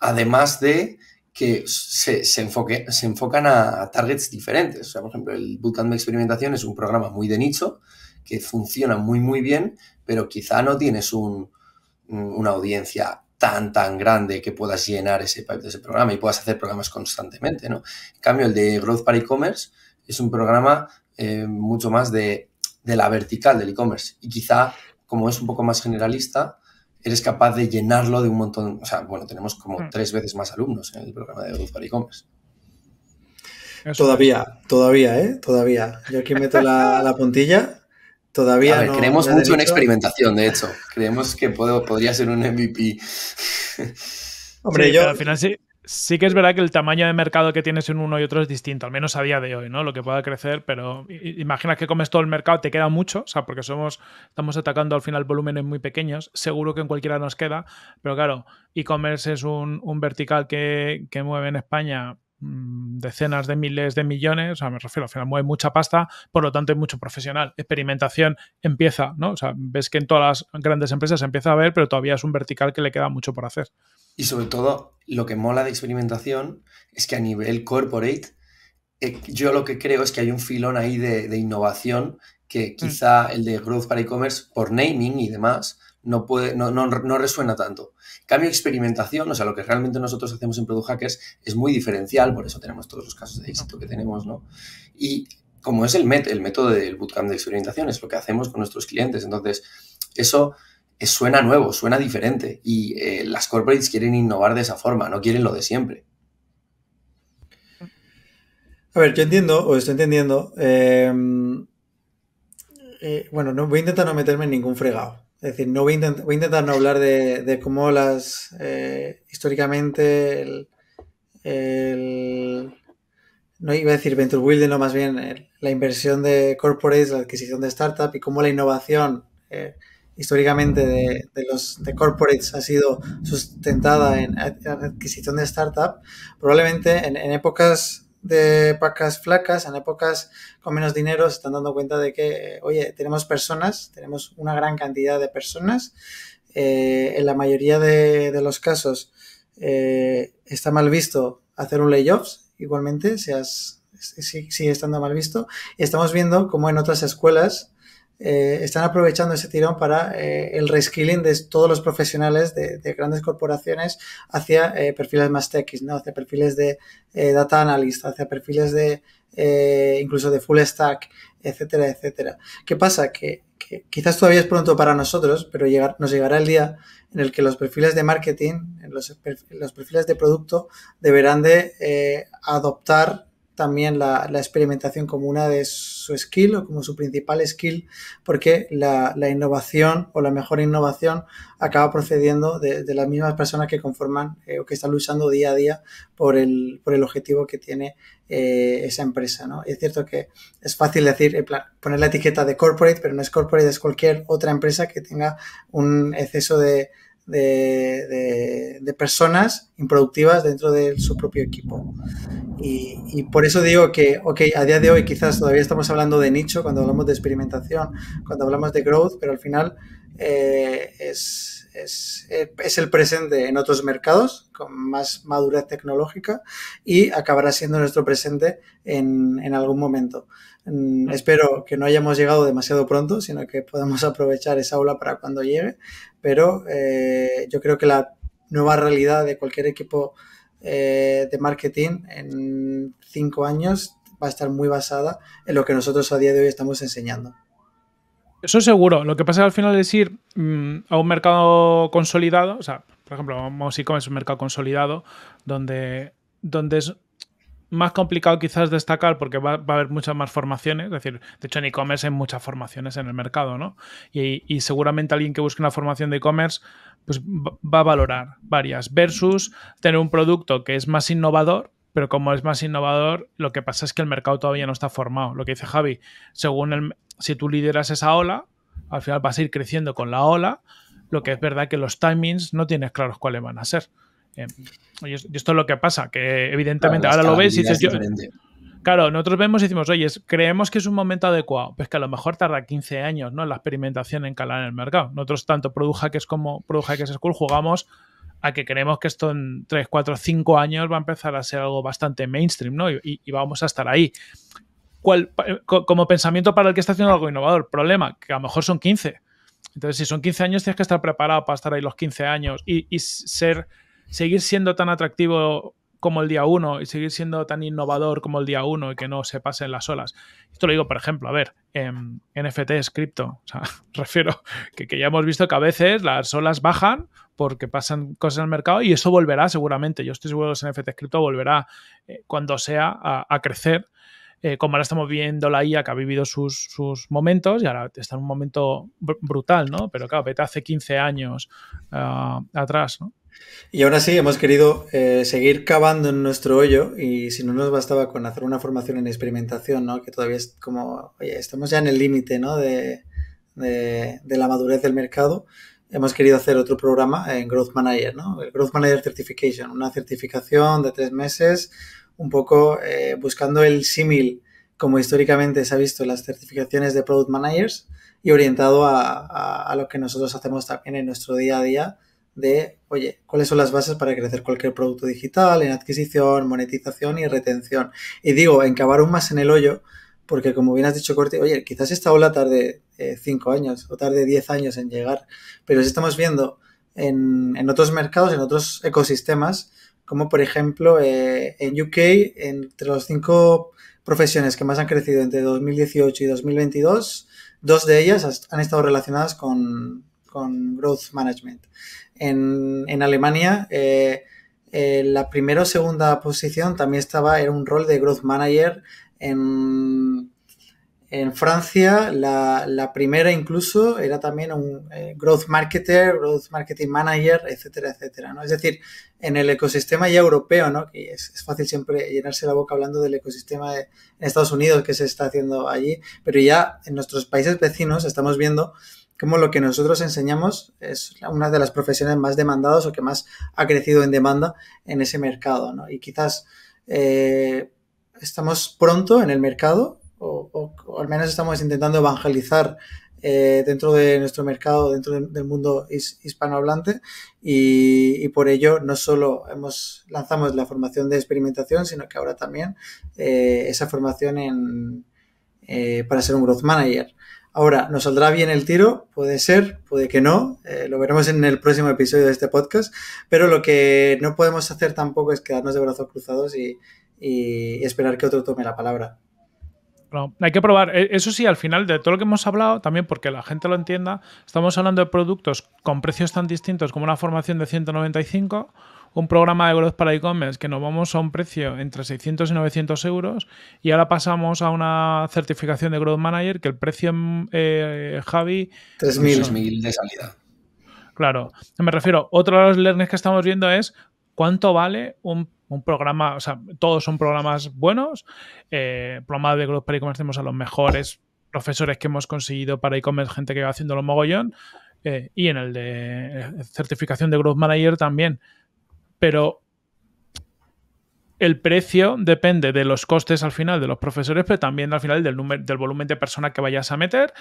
Además de que se, enfocan a, targets diferentes. O sea, por ejemplo, el Bootcamp de Experimentación es un programa muy de nicho, que funciona muy, muy bien, pero quizá no tienes una audiencia tan, tan grande que puedas llenar ese pipe de ese programa y puedas hacer programas constantemente, En cambio, el de Growth para E-Commerce es un programa eh, mucho más de la vertical del e-commerce y quizá, como es un poco más generalista, eres capaz de llenarlo de un montón, o sea, bueno, tenemos como hmm. tres veces más alumnos en el programa de Eduardo y Todavía, todavía, ¿eh? Todavía. Yo aquí meto la, puntilla. Todavía. A ver, creemos mucho en experimentación, de hecho. Creemos que puedo, podría ser un MVP. Hombre, yo. Al final sí. Sí que es verdad que el tamaño de mercado que tienes en uno y otro es distinto, al menos a día de hoy, ¿no? Lo que pueda crecer, pero imaginas que comes todo el mercado, te queda mucho, o sea, porque somos, estamos atacando al final volúmenes muy pequeños, seguro que en cualquiera nos queda, pero claro, e-commerce es un, vertical que, que mueve en España Mm, decenas de miles de millones, o sea, me refiero, al final mueve mucha pasta, por lo tanto es mucho profesional. Experimentación empieza, ¿no? O sea, ves que en todas las grandes empresas se empieza a ver, pero todavía es un vertical que le queda mucho por hacer. Y sobre todo, lo que mola de experimentación es que a nivel corporate, eh, yo lo que creo es que hay un filón ahí de, innovación que mm. quizá el de growth para e-commerce, por naming y demás, no, puede, no, resuena tanto. Cambio experimentación, o sea, lo que realmente nosotros hacemos en Product Hackers es muy diferencial, por eso tenemos todos los casos de éxito que tenemos, ¿no? Y como es el, el método del bootcamp de experimentación, es lo que hacemos con nuestros clientes. Entonces, eso suena nuevo, suena diferente y eh, las corporates quieren innovar de esa forma, no quieren lo de siempre. A ver, yo entiendo, o estoy entendiendo. Eh, eh, bueno, no, voy a intentar no meterme en ningún fregado. Es decir, no voy a, intentar, no hablar de, cómo las eh, históricamente no iba a decir venture building, no más bien la inversión de corporates, la adquisición de startup y cómo la innovación eh, históricamente de, los de corporates ha sido sustentada en, adquisición de startup, probablemente en épocas de pacas flacas, en épocas con menos dinero, se están dando cuenta de que, eh, oye, tenemos personas, tenemos una gran cantidad de personas. Eh, en la mayoría de, los casos eh, está mal visto hacer un layoffs, igualmente, sigue estando mal visto. Y estamos viendo como en otras escuelas eh, están aprovechando ese tirón para eh, el reskilling de todos los profesionales de, grandes corporaciones hacia eh, perfiles más techis, ¿no? hacia perfiles de eh, data analyst, hacia perfiles de eh, incluso de full stack, etcétera, etcétera. ¿Qué pasa? Que, quizás todavía es pronto para nosotros, pero nos llegará el día en el que los perfiles de marketing, los, perfiles de producto, deberán de adoptar también la, experimentación como una de su skill o como su principal skill, porque la, innovación o la mejor innovación acaba procediendo de, las mismas personas que conforman eh, o que están luchando día a día por el, por el objetivo que tiene eh, esa empresa. ¿no? es cierto que es fácil decir, poner la etiqueta de corporate, pero no es corporate, es cualquier otra empresa que tenga un exceso de, de, personas improductivas dentro de su propio equipo. Y, por eso digo que, ok, a día de hoy quizás todavía estamos hablando de nicho cuando hablamos de experimentación, cuando hablamos de growth, pero al final eh, es eh, es, el presente en otros mercados con más madurez tecnológica y acabará siendo nuestro presente en, algún momento. Mm, espero que no hayamos llegado demasiado pronto, sino que podamos aprovechar esa aula para cuando llegue, pero eh, yo creo que la nueva realidad de cualquier equipo eh, de marketing en cinco años va a estar muy basada en lo que nosotros a día de hoy estamos enseñando. Eso seguro. Lo que pasa al final es ir mm, a un mercado consolidado. O sea, por ejemplo, vamos e-commerce es un mercado consolidado donde, donde es más complicado quizás destacar porque va, a haber muchas más formaciones. Es decir, de hecho en e-commerce hay muchas formaciones en el mercado, ¿no? Y, seguramente alguien que busque una formación de e-commerce pues va a valorar varias versus tener un producto que es más innovador, pero como es más innovador, lo que pasa es que el mercado todavía no está formado. Lo que dice Javi, según el, si tú lideras esa ola, al final vas a ir creciendo con la ola, lo que es verdad que los timings no tienes claros cuáles van a ser. Em, y esto es lo que pasa, que evidentemente ahora lo ves y dices yo... Claro, nosotros vemos y decimos, oye, creemos que es un momento adecuado, pues que a lo mejor tarda 15 años ¿no? la experimentación en calar en el mercado. Nosotros tanto Produja que es como Produja que es School jugamos a que creemos que esto en 3, 4, 5 años va a empezar a ser algo bastante mainstream, ¿no? y vamos a estar ahí. Eh, como pensamiento para el que está haciendo algo innovador. Problema, que a lo mejor son 15. Entonces, si son 15 años, tienes que estar preparado para estar ahí los 15 años y, ser, seguir siendo tan atractivo como el día 1 y seguir siendo tan innovador como el día 1 y que no se pasen las olas. Esto lo digo, por ejemplo, a ver, en NFT cripto, o sea, refiero que, ya hemos visto que a veces las olas bajan porque pasan cosas en el mercado y eso volverá seguramente. Yo estoy seguro que NFT NFT cripto volverá eh, cuando sea a crecer eh, como ahora estamos viendo la IA que ha vivido sus, momentos y ahora está en un momento brutal, ¿no? Pero claro, vete hace 15 años ah, atrás, Y ahora sí, hemos querido eh, seguir cavando en nuestro hoyo y si no nos bastaba con hacer una formación en experimentación, ¿no? Que todavía es como, oye, estamos ya en el límite, ¿no? De, la madurez del mercado hemos querido hacer otro programa en Growth Manager, ¿no? El Growth Manager Certification, una certificación de tres meses un poco eh, buscando el símil como históricamente se ha visto las certificaciones de Product Managers y orientado a, lo que nosotros hacemos también en nuestro día a día de, oye, ¿cuáles son las bases para crecer cualquier producto digital en adquisición, monetización y retención? Y digo, encavar un más en el hoyo, porque como bien has dicho, Corti, oye, quizás esta ola tarde 5 eh, años o tarde 10 años en llegar, pero si estamos viendo en, en otros mercados, en otros ecosistemas, como por ejemplo eh, en UK, entre las cinco profesiones que más han crecido entre 2018 y 2022, dos de ellas han estado relacionadas con, Growth Management. En, Alemania, eh, eh, la primera o segunda posición también estaba en un rol de Growth Manager en en Francia, la, primera incluso era también un eh, growth marketer, growth marketing manager, etcétera, etcétera. ¿no? Es decir, en el ecosistema ya europeo, ¿no? que es, fácil siempre llenarse la boca hablando del ecosistema de, Estados Unidos que se está haciendo allí, pero ya en nuestros países vecinos estamos viendo cómo lo que nosotros enseñamos es una de las profesiones más demandadas o que más ha crecido en demanda en ese mercado. ¿no? Y quizás eh, estamos pronto en el mercado, o, al menos estamos intentando evangelizar eh, dentro de nuestro mercado, dentro del mundo hispanohablante y, por ello no solo hemos, lanzamos la formación de experimentación, sino que ahora también eh, esa formación en, eh, para ser un growth manager. Ahora, ¿nos saldrá bien el tiro? Puede ser, puede que no, lo veremos en el próximo episodio de este podcast, pero lo que no podemos hacer tampoco es quedarnos de brazos cruzados y esperar que otro tome la palabra hay que probar. E, eso sí, al final de todo lo que hemos hablado, también porque la gente lo entienda, estamos hablando de productos con precios tan distintos como una formación de 195, un programa de growth para e-commerce que nos vamos a un precio entre 600 y 900 euros y ahora pasamos a una certificación de growth manager que el precio, eh, Javi... 3.000 de salida. Claro, me refiero, otro de los learnings que estamos viendo es cuánto vale un un programa, o sea, todos son programas buenos. Eh, de Growth para e-commerce tenemos a los mejores profesores que hemos conseguido para e-commerce, gente que va haciendo los mogollón. Eh, y en el de eh, certificación de Growth Manager también. Pero el precio depende de los costes al final de los profesores, pero también al final del, número, del volumen de personas que vayas a meter.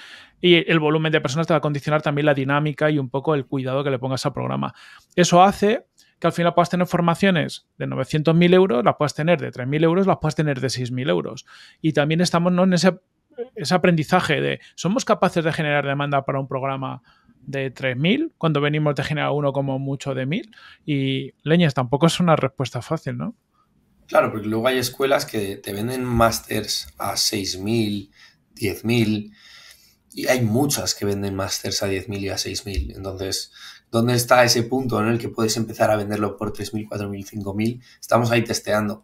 Y el volumen de personas te va a condicionar también la dinámica y un poco el cuidado que le pongas al programa. Eso hace que al final puedas tener formaciones de 900.000 euros, las puedes tener de 3.000 euros, las puedes tener de 6.000 euros. Y también estamos en ese, aprendizaje de, ¿somos capaces de generar demanda para un programa de 3.000 cuando venimos de generar uno como mucho de 1.000? Y leñas, tampoco es una respuesta fácil, ¿no? Claro, porque luego hay escuelas que te venden másters a 6.000, 10.000 y hay muchas que venden másters a 10.000 y a 6.000. Entonces, dónde está ese punto en el que puedes empezar a venderlo por 3.000, 4.000, 5.000. Estamos ahí testeando.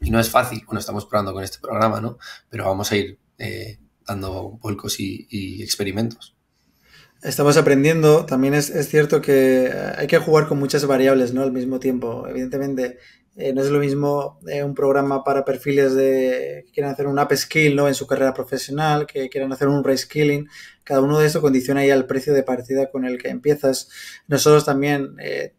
Y no es fácil, bueno, estamos probando con este programa, ¿no? Pero vamos a ir eh, dando vuelcos y, experimentos. Estamos aprendiendo. También es, cierto que eh, hay que jugar con muchas variables, ¿no? Al mismo tiempo. Evidentemente, eh, no es lo mismo un programa para perfiles de, que quieran hacer un upskill, ¿no? En su carrera profesional, que quieran hacer un reskilling cada uno de eso condiciona ya el precio de partida con el que empiezas. Nosotros también, eh,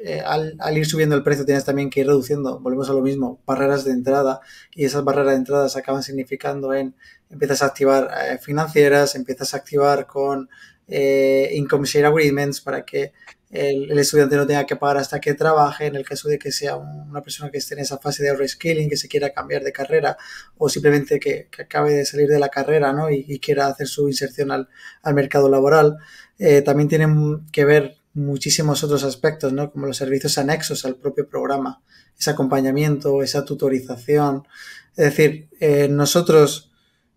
eh, al, ir subiendo el precio, tienes también que ir reduciendo, volvemos a lo mismo, barreras de entrada y esas barreras de entrada se acaban significando en, empiezas a activar eh, financieras, empiezas a activar con income share agreements para que el, estudiante no tenga que pagar hasta que trabaje, en el caso de que sea una persona que esté en esa fase de reskilling, que se quiera cambiar de carrera o simplemente que, acabe de salir de la carrera ¿no? y, quiera hacer su inserción al, mercado laboral. Eh, también tienen que ver muchísimos otros aspectos, ¿no? como los servicios anexos al propio programa, ese acompañamiento, esa tutorización. Es decir, eh, nosotros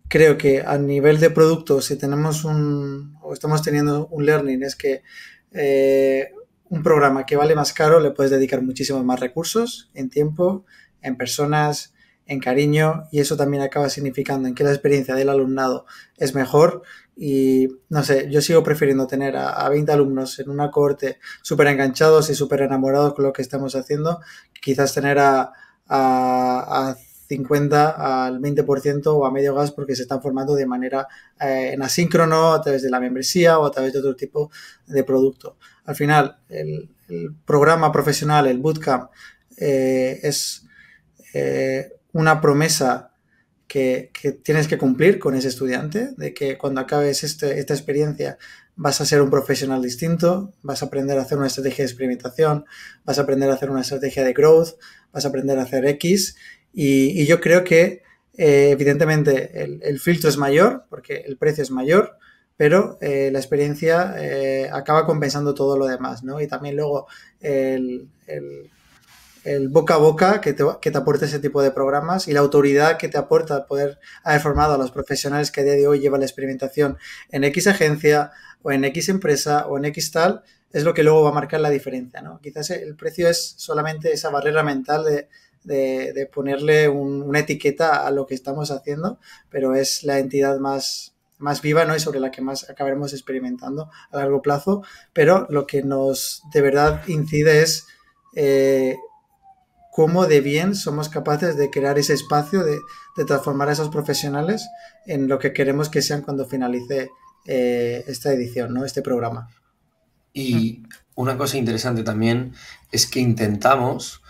creo que a nivel de producto, si tenemos un, o estamos teniendo un learning, es que eh, un programa que vale más caro le puedes dedicar muchísimos más recursos en tiempo, en personas, en cariño y eso también acaba significando en que la experiencia del alumnado es mejor y no sé, yo sigo prefiriendo tener a, 20 alumnos en una corte súper enganchados y súper enamorados con lo que estamos haciendo, quizás tener a, a 50 al 20% o a medio gas porque se están formando de manera eh, en asíncrono a través de la membresía o a través de otro tipo de producto. Al final, el, programa profesional, el bootcamp, eh, es eh, una promesa que, tienes que cumplir con ese estudiante, de que cuando acabes este, esta experiencia vas a ser un profesional distinto, vas a aprender a hacer una estrategia de experimentación, vas a aprender a hacer una estrategia de growth, vas a aprender a hacer X y, yo creo que eh, evidentemente el, filtro es mayor porque el precio es mayor, pero eh, la experiencia eh, acaba compensando todo lo demás, ¿no? Y también luego el, boca a boca que te, que te, aporta ese tipo de programas y la autoridad que te aporta poder haber formado a los profesionales que a día de hoy llevan la experimentación en X agencia o en X empresa o en X tal, es lo que luego va a marcar la diferencia, ¿no? Quizás el precio es solamente esa barrera mental de de, ponerle una etiqueta a lo que estamos haciendo, pero es la entidad más, más viva ¿no? y sobre la que más acabaremos experimentando a largo plazo, pero lo que nos de verdad incide es eh, cómo de bien somos capaces de crear ese espacio, de, transformar a esos profesionales en lo que queremos que sean cuando finalice eh, esta edición, ¿no? este programa. Y una cosa interesante también es que intentamos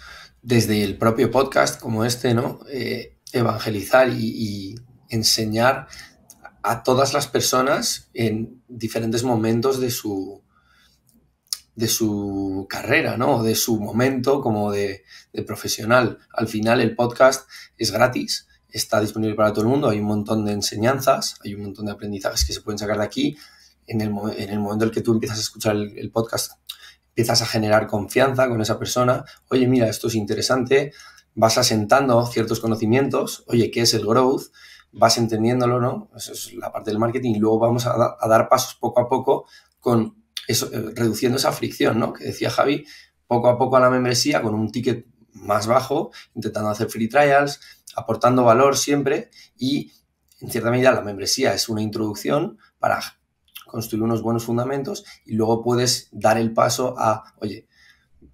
desde el propio podcast como este, ¿no? Eh, evangelizar y, enseñar a todas las personas en diferentes momentos de su, de su carrera, ¿no? De su momento como de, profesional. Al final el podcast es gratis, está disponible para todo el mundo, hay un montón de enseñanzas, hay un montón de aprendizajes que se pueden sacar de aquí. En el, en el momento en el que tú empiezas a escuchar el podcast, empiezas a generar confianza con esa persona, oye, mira, esto es interesante, vas asentando ciertos conocimientos, oye, ¿qué es el growth? Vas entendiéndolo, ¿no? Eso es la parte del marketing y luego vamos a, dar pasos poco a poco con eso, eh, reduciendo esa fricción, ¿no? Que decía Javi, poco a poco a la membresía con un ticket más bajo, intentando hacer free trials, aportando valor siempre y en cierta medida la membresía es una introducción para construir unos buenos fundamentos y luego puedes dar el paso a, oye,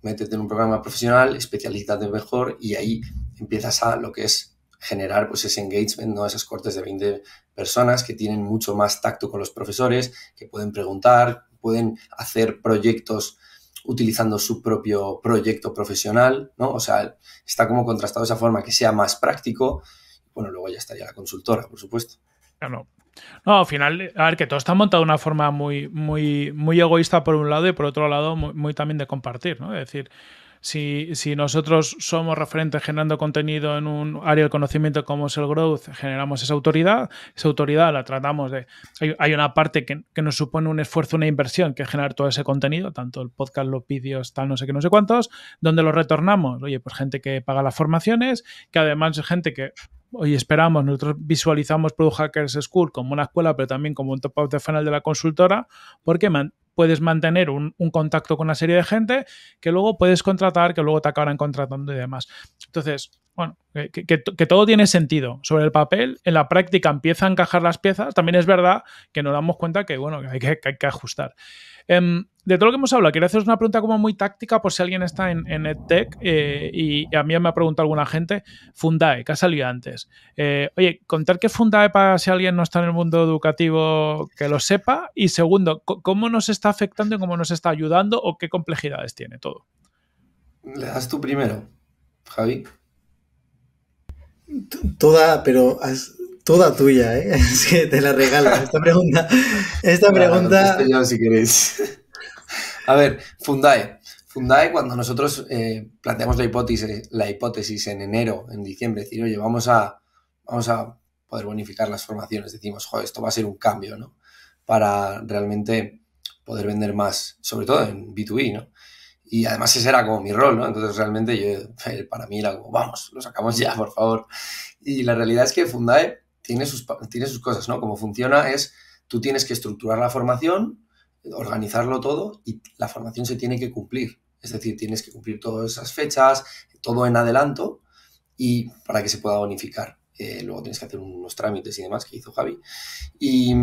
métete en un programa profesional, especialízate mejor y ahí empiezas a lo que es generar pues ese engagement, ¿no? esas cortes de 20 personas que tienen mucho más tacto con los profesores, que pueden preguntar, pueden hacer proyectos utilizando su propio proyecto profesional, ¿no? O sea, está como contrastado de esa forma que sea más práctico. Bueno, luego ya estaría la consultora, por supuesto. Claro, no, al final, a ver, que todo está montado de una forma muy, muy, muy egoísta por un lado y por otro lado muy, muy también de compartir, ¿no? Es decir, si, nosotros somos referentes generando contenido en un área del conocimiento como es el growth, generamos esa autoridad, esa autoridad la tratamos de... Hay, una parte que, nos supone un esfuerzo, una inversión, que es generar todo ese contenido, tanto el podcast, los vídeos, tal, no sé qué, no sé cuántos, donde lo retornamos. Oye, pues gente que paga las formaciones, que además es gente que hoy esperamos, nosotros visualizamos Product Hackers School como una escuela, pero también como un top-up de final de la consultora, porque puedes mantener un, contacto con una serie de gente que luego puedes contratar, que luego te acabarán contratando y demás. Entonces, bueno, que, todo tiene sentido sobre el papel, en la práctica empieza a encajar las piezas, también es verdad que nos damos cuenta que, bueno, hay que, ajustar. Em, de todo lo que hemos hablado, quería hacer una pregunta como muy táctica por si alguien está en, EdTech eh, y, a mí me ha preguntado alguna gente, Fundae, que ha salido antes. Eh, oye, contar qué Fundae para si alguien no está en el mundo educativo que lo sepa y segundo, cómo nos está afectando y cómo nos está ayudando o qué complejidades tiene todo. Le das tú primero, Javi. Toda, pero toda tuya, ¿eh? Es que te la regalo. Esta pregunta. Esta pregunta. Este si queréis. A ver, Fundae. Fundae, cuando nosotros eh, planteamos la hipótesis, la hipótesis en enero, en diciembre, decir, oye, vamos a, vamos a poder bonificar las formaciones, decimos, joder, esto va a ser un cambio, ¿no? Para realmente poder vender más, sobre todo en B2B, ¿no? Y además ese era como mi rol, ¿no? Entonces realmente yo, eh, para mí era como, vamos, lo sacamos ya, por favor. Y la realidad es que Fundae tiene sus, tiene sus cosas, ¿no? Como funciona es, tú tienes que estructurar la formación, organizarlo todo y la formación se tiene que cumplir. Es decir, tienes que cumplir todas esas fechas, todo en adelanto y para que se pueda bonificar. Eh, luego tienes que hacer unos trámites y demás que hizo Javi. Y,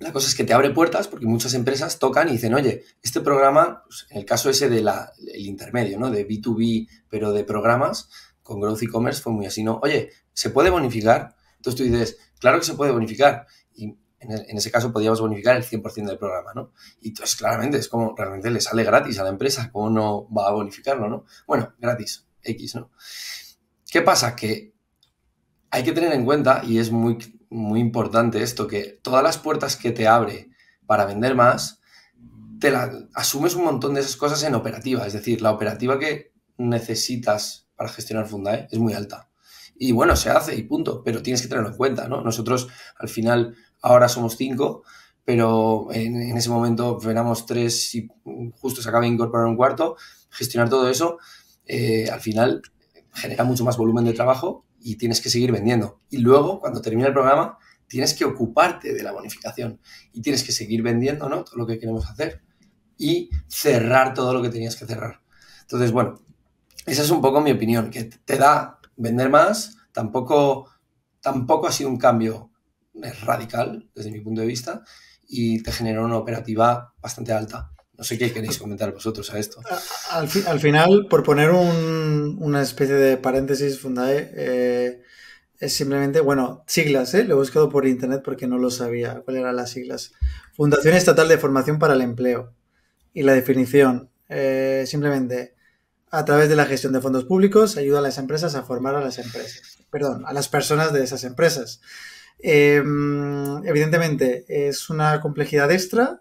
la cosa es que te abre puertas porque muchas empresas tocan y dicen, oye, este programa, pues, en el caso ese del intermedio, ¿no? De B2B, pero de programas, con Growth e-commerce fue muy así, ¿no? Oye, ¿se puede bonificar? Entonces tú dices, claro que se puede bonificar. Y en, en ese caso podíamos bonificar el 100% del programa, ¿no? Y entonces pues, claramente es como realmente le sale gratis a la empresa, ¿cómo no va a bonificarlo, ¿no? Bueno, gratis, X, ¿no? ¿Qué pasa? Que hay que tener en cuenta, y es muy muy importante esto, que todas las puertas que te abre para vender más, te asumes un montón de esas cosas en operativa. Es decir, la operativa que necesitas para gestionar funda e es muy alta. Y bueno, se hace y punto, pero tienes que tenerlo en cuenta, Nosotros al final ahora somos cinco, pero en, ese momento venamos tres y justo se acaba de incorporar un cuarto. Gestionar todo eso, eh, al final genera mucho más volumen de trabajo y tienes que seguir vendiendo. Y luego, cuando termina el programa, tienes que ocuparte de la bonificación y tienes que seguir vendiendo ¿no? todo lo que queremos hacer y cerrar todo lo que tenías que cerrar. Entonces, bueno, esa es un poco mi opinión, que te da vender más, tampoco, tampoco ha sido un cambio radical desde mi punto de vista y te genera una operativa bastante alta. No sé qué queréis comentar vosotros a esto. Al, final, por poner una especie de paréntesis fundae, eh, es simplemente, bueno, siglas, ¿eh? lo he buscado por internet porque no lo sabía cuál eran las siglas. Fundación Estatal de Formación para el Empleo. Y la definición, eh, simplemente, a través de la gestión de fondos públicos, ayuda a las empresas a formar a las empresas, perdón, a las personas de esas empresas. Em, evidentemente, es una complejidad extra.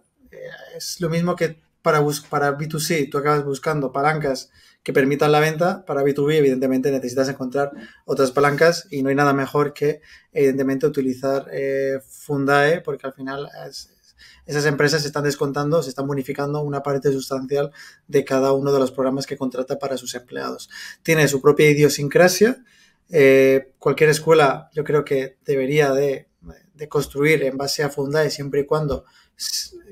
es lo mismo que para, para B2C tú acabas buscando palancas que permitan la venta, para B2B evidentemente necesitas encontrar otras palancas y no hay nada mejor que evidentemente utilizar eh, Fundae porque al final esas empresas se están descontando, se están bonificando una parte sustancial de cada uno de los programas que contrata para sus empleados. Tiene su propia idiosincrasia. Eh, cualquier escuela yo creo que debería de construir en base a Fundae siempre y cuando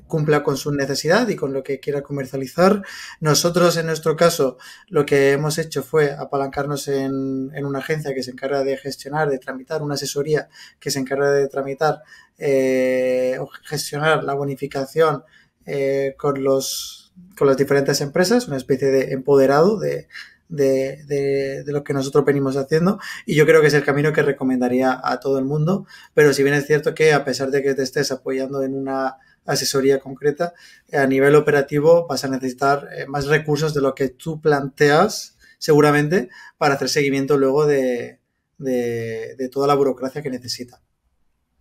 cumpla con su necesidad y con lo que quiera comercializar. Nosotros, en nuestro caso, lo que hemos hecho fue apalancarnos en, una agencia que se encarga de gestionar, de tramitar, una asesoría que se encarga de tramitar eh, o gestionar la bonificación eh, con, los, con las diferentes empresas, una especie de empoderado de, lo que nosotros venimos haciendo y yo creo que es el camino que recomendaría a todo el mundo, pero si bien es cierto que a pesar de que te estés apoyando en una asesoría concreta, eh, a nivel operativo vas a necesitar eh, más recursos de lo que tú planteas seguramente para hacer seguimiento luego de, toda la burocracia que necesita.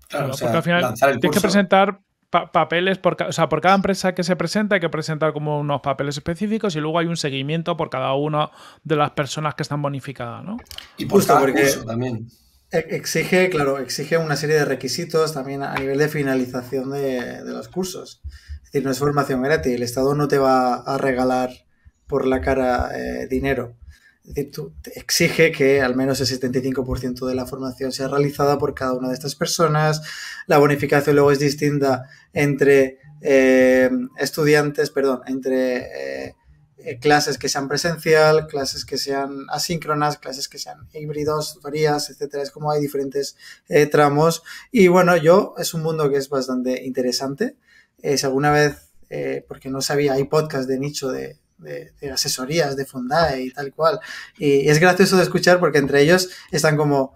Claro, tienes que presentar papeles, por o sea, por cada empresa que se presenta hay que presentar como unos papeles específicos y luego hay un seguimiento por cada una de las personas que están bonificadas, ¿no? Y por porque, también. E-, exige, claro, exige una serie de requisitos también a nivel de finalización de, los cursos. Es decir, no es formación gratis, el Estado no te va a regalar por la cara eh, dinero. Es decir, tú, exige que al menos el 75% de la formación sea realizada por cada una de estas personas. La bonificación luego es distinta entre eh, estudiantes, perdón, entre eh, eh, clases que sean presencial, clases que sean asíncronas, clases que sean híbridos, tutorías, etcétera. Es como hay diferentes eh, tramos. Y bueno, yo es un mundo que es bastante interesante. Es eh, alguna vez, porque no sabía, hay podcast de nicho de, asesorías de Fundae y tal cual. Y es gracioso de escuchar porque entre ellos están como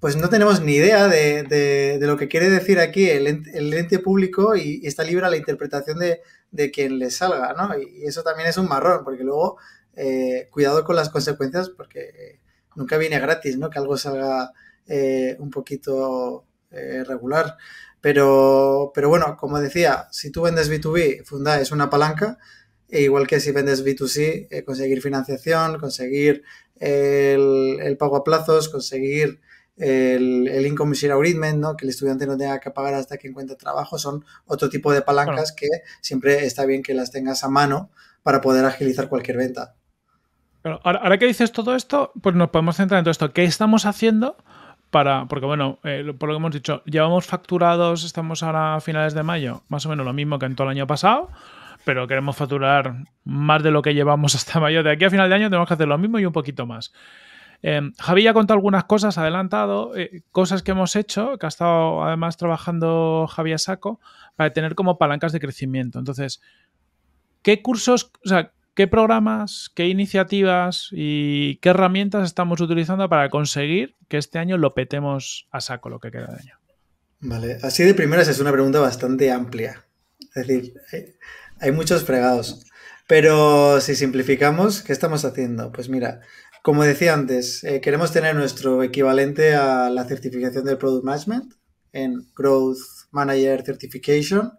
pues no tenemos ni idea de, lo que quiere decir aquí el, ente, el público y, está libre a la interpretación de, quien le salga, ¿no? Y, eso también es un marrón, porque luego eh, cuidado con las consecuencias, porque nunca viene gratis, ¿no? Que algo salga eh, un poquito eh, regular. Pero, bueno, como decía, si tú vendes B2B, funda es una palanca, e igual que si vendes B2C, eh, conseguir financiación, conseguir el pago a plazos, conseguir el, el income share agreement, ¿no? que el estudiante no tenga que pagar hasta que encuentre trabajo, son otro tipo de palancas que siempre está bien que las tengas a mano para poder agilizar cualquier venta. Ahora, que dices todo esto, pues nos podemos centrar en todo esto. ¿Qué estamos haciendo para, porque bueno, eh, por lo que hemos dicho, llevamos facturados, estamos ahora a finales de mayo, más o menos lo mismo que en todo el año pasado, pero queremos facturar más de lo que llevamos hasta mayo. De aquí a final de año tenemos que hacer lo mismo y un poquito más. Em, Javi ya contó algunas cosas, adelantado, eh, cosas que hemos hecho, que ha estado además trabajando Javier saco, para tener como palancas de crecimiento. Entonces, ¿qué cursos, o sea, qué programas, qué iniciativas y qué herramientas estamos utilizando para conseguir que este año lo petemos a saco lo que queda de año? Vale, así de primeras es una pregunta bastante amplia. Es decir, eh, hay muchos fregados. Pero si simplificamos, ¿qué estamos haciendo? Pues mira, como decía antes, eh, queremos tener nuestro equivalente a la certificación del Product Management en Growth Manager Certification.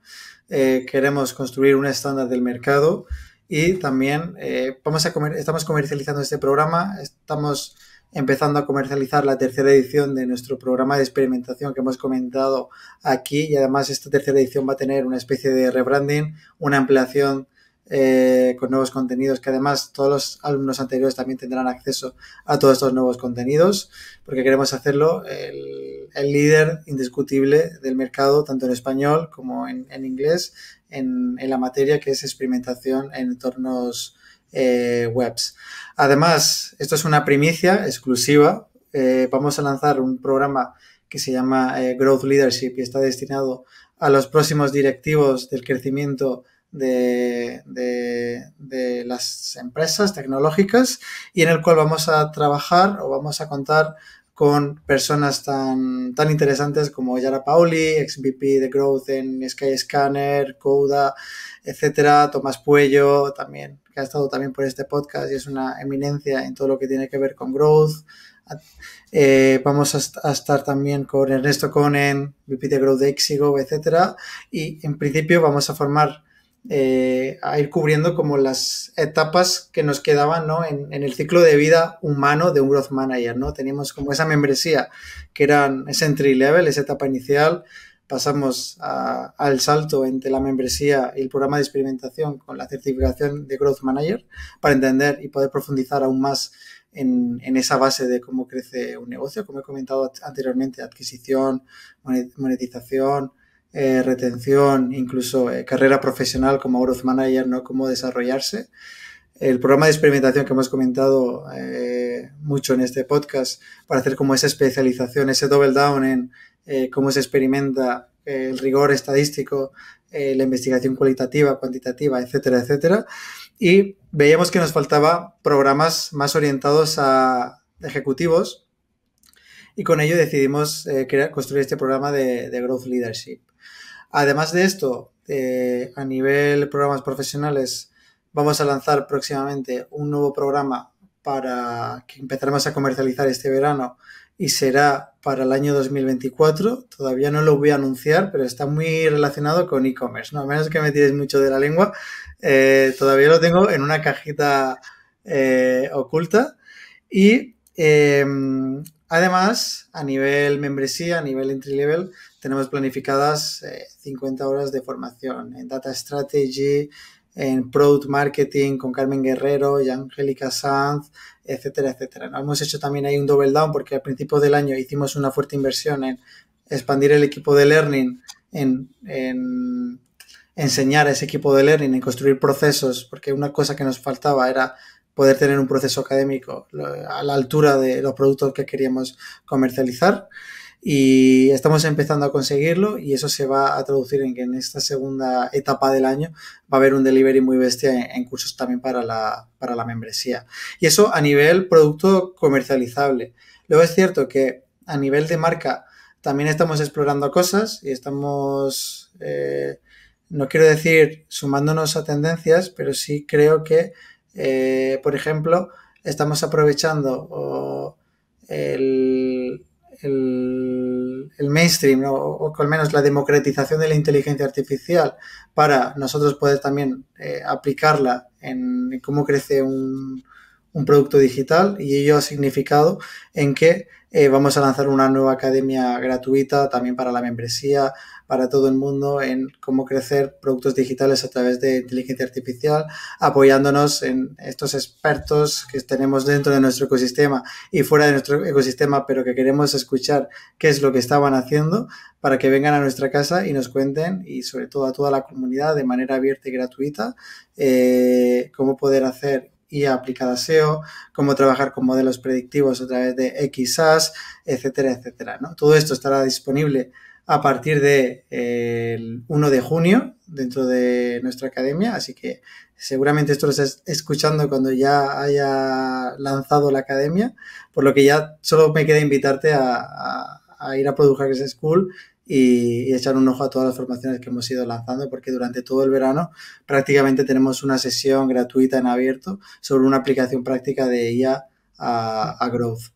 Eh, queremos construir un estándar del mercado y también eh, vamos a estamos comercializando este programa, estamos empezando a comercializar la tercera edición de nuestro programa de experimentación que hemos comentado aquí y además esta tercera edición va a tener una especie de rebranding, una ampliación eh, con nuevos contenidos, que además todos los alumnos anteriores también tendrán acceso a todos estos nuevos contenidos, porque queremos hacerlo el, líder indiscutible del mercado, tanto en español como en, inglés, en, la materia que es experimentación en entornos eh, webs. Además, esto es una primicia exclusiva. Eh, vamos a lanzar un programa que se llama Growth Leadership y está destinado a los próximos directivos del crecimiento de, las empresas tecnológicas y en el cual vamos a trabajar o vamos a contar con personas tan, tan interesantes como Yara Paoli, ex VP de Growth en Skyscanner, Coda, etcétera, Tomás Puello también, que ha estado también por este podcast y es una eminencia en todo lo que tiene que ver con Growth. Eh, vamos a, estar también con Ernesto Conen, VP de Growth de Exigo, etcétera, y en principio vamos a formar eh, a ir cubriendo como las etapas que nos quedaban ¿no? en, el ciclo de vida humano de un growth manager. ¿no? Teníamos como esa membresía que eran ese entry level, esa etapa inicial. Pasamos al salto entre la membresía y el programa de experimentación con la certificación de Growth Manager para entender y poder profundizar aún más en, esa base de cómo crece un negocio, como he comentado anteriormente, adquisición, monetización, eh, retención, incluso eh, carrera profesional como growth manager, ¿no? Cómo desarrollarse. El programa de experimentación que hemos comentado eh, mucho en este podcast para hacer como esa especialización, ese double down en cómo se experimenta el rigor estadístico, la investigación cualitativa, cuantitativa, etcétera, etcétera. Y veíamos que nos faltaba programas más orientados a ejecutivos y con ello decidimos crear, construir este programa de Growth Leadership. Además de esto, eh, a nivel programas profesionales, vamos a lanzar próximamente un nuevo programa para que empezaremos a comercializar este verano y será para el año 2024. Todavía no lo voy a anunciar, pero está muy relacionado con e-commerce. ¿no? A menos que me tires mucho de la lengua, eh, todavía lo tengo en una cajita eh, oculta. Y em, además, a nivel membresía, a nivel entry level, tenemos planificadas 50 eh, horas de formación en Data Strategy, en Product Marketing con Carmen Guerrero y Angélica Sanz, etcétera, etcétera. Hemos hecho también ahí un double down porque al principio del año hicimos una fuerte inversión en expandir el equipo de learning, en, en enseñar a ese equipo de learning, en construir procesos, porque una cosa que nos faltaba era poder tener un proceso académico a la altura de los productos que queríamos comercializar y estamos empezando a conseguirlo y eso se va a traducir en que en esta segunda etapa del año va a haber un delivery muy bestia en, cursos también para la, para la membresía. Y eso a nivel producto comercializable. Luego es cierto que a nivel de marca también estamos explorando cosas y estamos, eh, no quiero decir sumándonos a tendencias, pero sí creo que, eh, por ejemplo, estamos aprovechando el el, el mainstream o, al menos la democratización de la inteligencia artificial para nosotros poder también eh, aplicarla en cómo crece un, un producto digital y ello ha significado en que eh, vamos a lanzar una nueva academia gratuita también para la membresía, para todo el mundo en cómo crecer productos digitales a través de inteligencia artificial, apoyándonos en estos expertos que tenemos dentro de nuestro ecosistema y fuera de nuestro ecosistema, pero que queremos escuchar qué es lo que estaban haciendo para que vengan a nuestra casa y nos cuenten y sobre todo a toda la comunidad de manera abierta y gratuita eh, cómo poder hacer y aplicada SEO, cómo trabajar con modelos predictivos a través de XAS, etcétera, etcétera. Todo esto estará disponible a partir del de, el 1 de junio dentro de nuestra academia, así que seguramente esto lo estás escuchando cuando ya haya lanzado la academia, por lo que ya solo me queda invitarte a, ir a Product Hackers School y, echar un ojo a todas las formaciones que hemos ido lanzando, porque durante todo el verano prácticamente tenemos una sesión gratuita en abierto sobre una aplicación práctica de IA a, Growth.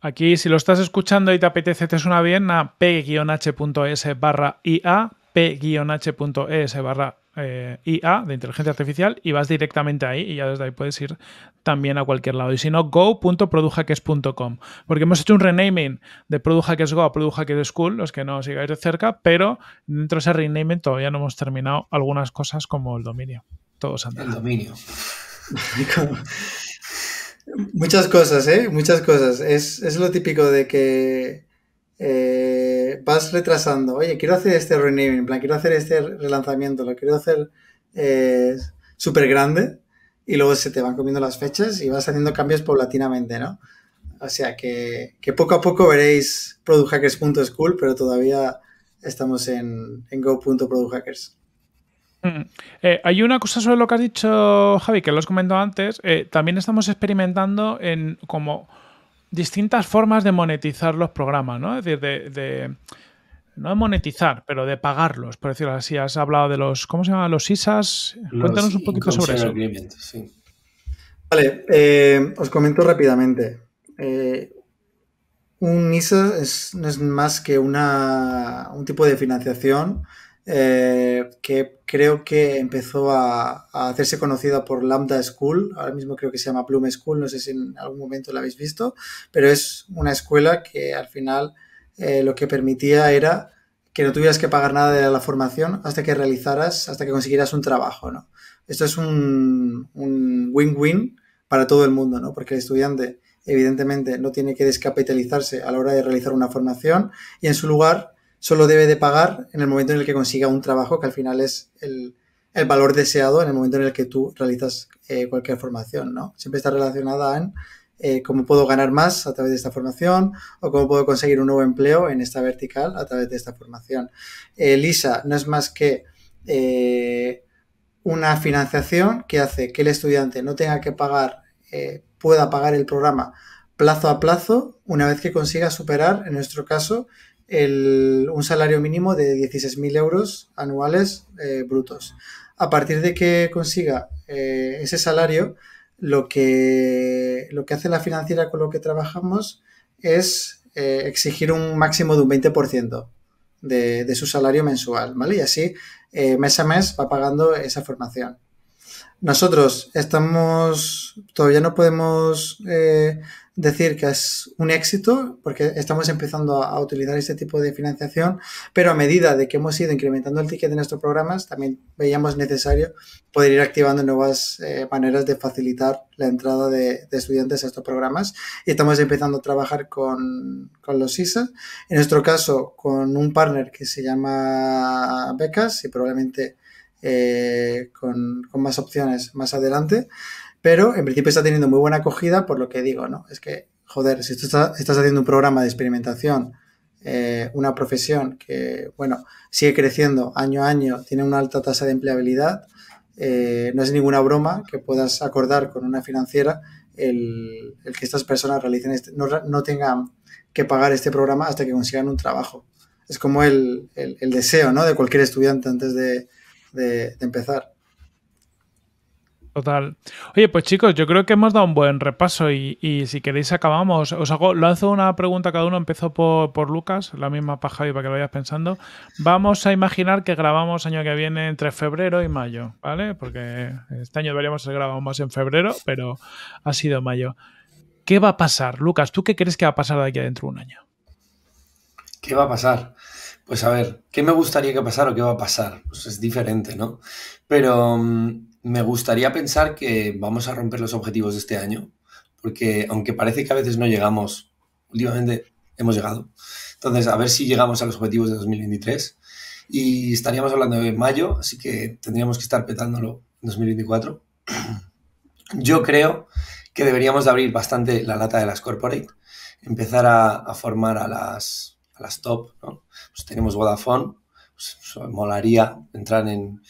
Aquí, si lo estás escuchando y te apetece, te suena bien, a p-h.es barra IA, p-h.es barra eh, IA, de inteligencia artificial, y vas directamente ahí y ya desde ahí puedes ir también a cualquier lado. Y si no, go.produjaques.com. porque hemos hecho un renaming de Product Go a Product School, los que no os sigáis de cerca, pero dentro de ese renaming todavía no hemos terminado algunas cosas como el dominio. Todos andan. El dominio. Muchas cosas, ¿eh? Muchas cosas. es, lo típico de que eh, vas retrasando, oye, quiero hacer este renaming, plan, quiero hacer este relanzamiento, lo quiero hacer eh, súper grande y luego se te van comiendo las fechas y vas haciendo cambios paulatinamente, ¿no? O sea que, poco a poco veréis producthackers.school, pero todavía estamos en, en go.producthackers. Mm. Eh, hay una cosa sobre lo que has dicho, Javi, que lo has comentado antes. Eh, también estamos experimentando en como distintas formas de monetizar los programas, ¿no? Es decir, de, no monetizar, pero de pagarlos, por decirlo así. Has hablado de los, ¿cómo se llaman? Los ISAs. Cuéntanos un poquito sobre eso. Vale, eh, os comento rápidamente. Eh, un ISA no es más que una, un tipo de financiación eh, que creo que empezó a, hacerse conocida por Lambda School, ahora mismo creo que se llama Plume School, no sé si en algún momento la habéis visto, pero es una escuela que al final eh, lo que permitía era que no tuvieras que pagar nada de la formación hasta que realizaras, hasta que consiguieras un trabajo, ¿no? Esto es un win-win para todo el mundo, ¿no? Porque el estudiante, evidentemente, no tiene que descapitalizarse a la hora de realizar una formación y en su lugar solo debe de pagar en el momento en el que consiga un trabajo, que al final es el, valor deseado en el momento en el que tú realizas eh, cualquier formación, ¿no? Siempre está relacionada en eh, cómo puedo ganar más a través de esta formación o cómo puedo conseguir un nuevo empleo en esta vertical a través de esta formación. Eh, Lisa no es más que una financiación que hace que el estudiante no tenga que pagar, pueda pagar el programa plazo a plazo una vez que consiga superar, en nuestro caso, un salario mínimo de 16.000 euros anuales eh, brutos. A partir de que consiga eh, ese salario, lo que, lo que hace la financiera con lo que trabajamos es eh, exigir un máximo de un 20% de, de, su salario mensual, ¿vale? Y así mes a mes va pagando esa formación. Nosotros estamos, todavía no podemos decir que es un éxito porque estamos empezando a, utilizar este tipo de financiación, pero a medida de que hemos ido incrementando el ticket de nuestros programas, también veíamos necesario poder ir activando nuevas eh, maneras de facilitar la entrada de, estudiantes a estos programas y estamos empezando a trabajar con, con los ISA, en nuestro caso con un partner que se llama Becas y probablemente eh, con, con más opciones más adelante. Pero en principio está teniendo muy buena acogida, por lo que digo, ¿no? Es que, joder, si tú estás haciendo un programa de experimentación, eh, una profesión que, bueno, sigue creciendo año a año, tiene una alta tasa de empleabilidad, eh, no es ninguna broma que puedas acordar con una financiera el, que estas personas realicen este, no, tengan que pagar este programa hasta que consigan un trabajo. Es como el, deseo ¿no? de cualquier estudiante antes de, de empezar. Total. Oye, pues chicos, yo creo que hemos dado un buen repaso y, si queréis acabamos. Os hago, lanzo una pregunta a cada uno. Empezó por, Lucas, la misma paja y para que lo vayas pensando. Vamos a imaginar que grabamos año que viene entre febrero y mayo, ¿vale? Porque este año deberíamos haber grabado más en febrero, pero ha sido mayo. ¿Qué va a pasar? Lucas, ¿tú qué crees que va a pasar de aquí dentro de un año? ¿Qué va a pasar? Pues a ver, ¿qué me gustaría que pasara o qué va a pasar? Pues es diferente, ¿no? Pero... Mm, me gustaría pensar que vamos a romper los objetivos de este año, porque aunque parece que a veces no llegamos, últimamente hemos llegado. Entonces, a ver si llegamos a los objetivos de 2023. Y estaríamos hablando de mayo, así que tendríamos que estar petándolo en 2024. Yo creo que deberíamos abrir bastante la lata de las corporate, empezar a, formar a las, las top. Pues tenemos Vodafone, pues, pues, molaría entrar en,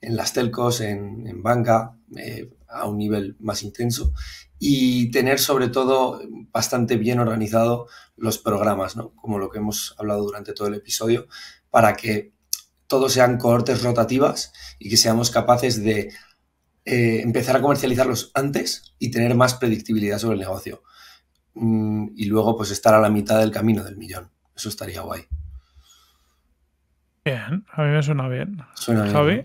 en las telcos, en, banca, eh, a un nivel más intenso y tener sobre todo bastante bien organizado los programas, ¿no? como lo que hemos hablado durante todo el episodio, para que todos sean cohortes rotativas y que seamos capaces de eh, empezar a comercializarlos antes y tener más predictibilidad sobre el negocio. Mm, y luego pues estar a la mitad del camino del millón. Eso estaría guay. Bien, a mí me suena bien. Suena bien. Javi. ¿eh?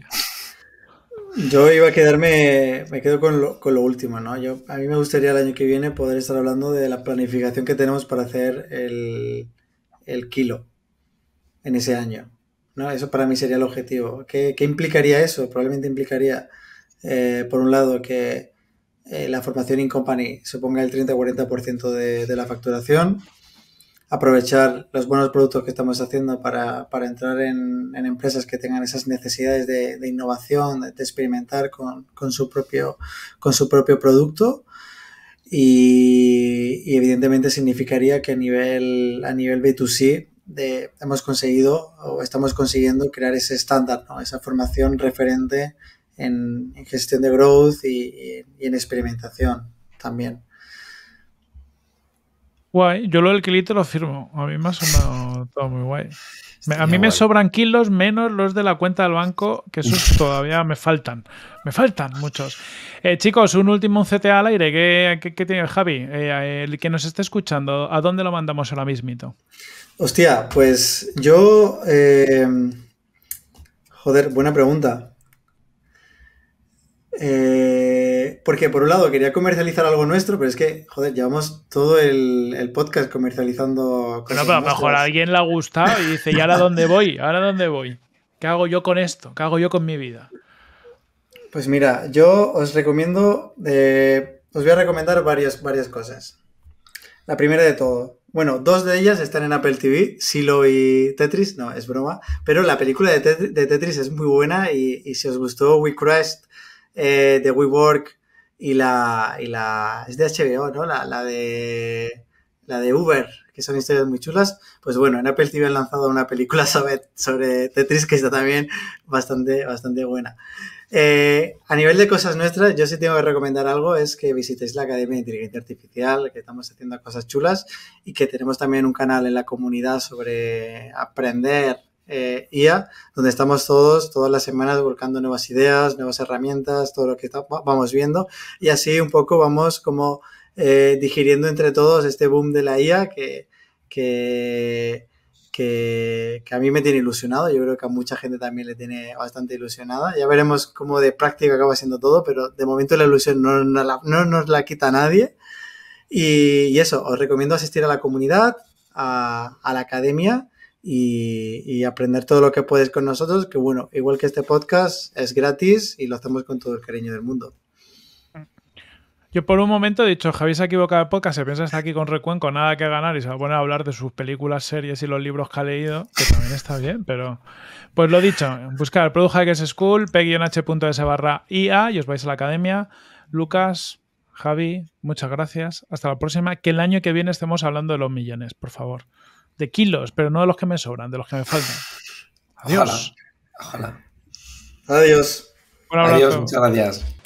Yo iba a quedarme, me quedo con lo, con lo último, ¿no? Yo, a mí me gustaría el año que viene poder estar hablando de la planificación que tenemos para hacer el, el kilo en ese año. ¿no? Eso para mí sería el objetivo. ¿Qué, implicaría eso? Probablemente implicaría, eh, por un lado, que eh, la formación in company suponga el 30-40% de, de la facturación, aprovechar los buenos productos que estamos haciendo para, entrar en, empresas que tengan esas necesidades de, innovación, de, experimentar con, con, su propio, con su propio producto. Y, evidentemente significaría que a nivel, a nivel B2C hemos conseguido o estamos consiguiendo crear ese estándar, esa formación referente en, gestión de growth y en experimentación también. Guay, yo lo del kilito lo firmo. A mí me ha sonado todo muy guay. a mí me sobran kilos menos los de la cuenta del banco, que esos todavía me faltan. Me faltan muchos. Eh, chicos, un último CTA al aire. ¿Qué, qué, tiene Javi? el eh, que nos esté escuchando, ¿a dónde lo mandamos ahora mismito? Hostia, pues yo... Eh, joder, buena pregunta. Eh, porque por un lado quería comercializar algo nuestro, pero es que, joder, llevamos todo el, podcast comercializando. Cosas bueno, pero a lo mejor a alguien le ha gustado y dice, ¿y ahora dónde voy? ¿Ahora dónde voy? ¿Qué hago yo con esto? ¿Qué hago yo con mi vida? Pues mira, yo os recomiendo, eh, os voy a recomendar varias, varias cosas. La primera de todo, bueno, dos de ellas están en Apple TV, Silo y Tetris, no, es broma, pero la película de, Tetris, es muy buena y, si os gustó We Crashed eh, de WeWork y la, y la... es de HBO, ¿no? La, de, la de Uber, que son historias muy chulas. Pues bueno, en Apple TV han lanzado una película sobre, sobre Tetris que está también bastante, bastante buena. Eh, a nivel de cosas nuestras, yo sí tengo que recomendar algo, es que visitéis la Academia de Inteligencia Artificial, que estamos haciendo cosas chulas y que tenemos también un canal en la comunidad sobre aprender eh, IA, donde estamos todos, todas las semanas, volcando nuevas ideas, nuevas herramientas, todo lo que vamos viendo. Y así un poco vamos como eh, digiriendo entre todos este boom de la IA que, que, a mí me tiene ilusionado. Yo creo que a mucha gente también le tiene bastante ilusionada. Ya veremos cómo de práctica acaba siendo todo, pero de momento la ilusión no, nos la quita nadie. Y, eso, os recomiendo asistir a la comunidad, a la academia y, aprender todo lo que puedes con nosotros, que bueno, igual que este podcast es gratis y lo hacemos con todo el cariño del mundo. Yo por un momento he dicho, Javi se ha equivocado de podcast, se piensa está aquí con Recuenco, nada que ganar y se va a poner a hablar de sus películas, series y los libros que ha leído, que también está bien, pero pues lo dicho, buscar Product Hackers School, peg barra IA y os vais a la academia. Lucas, Javi, muchas gracias. Hasta la próxima. Que el año que viene estemos hablando de los millones, por favor de kilos, pero no de los que me sobran, de los que me faltan. Adiós. Ojalá. Adiós. Adiós, muchas gracias.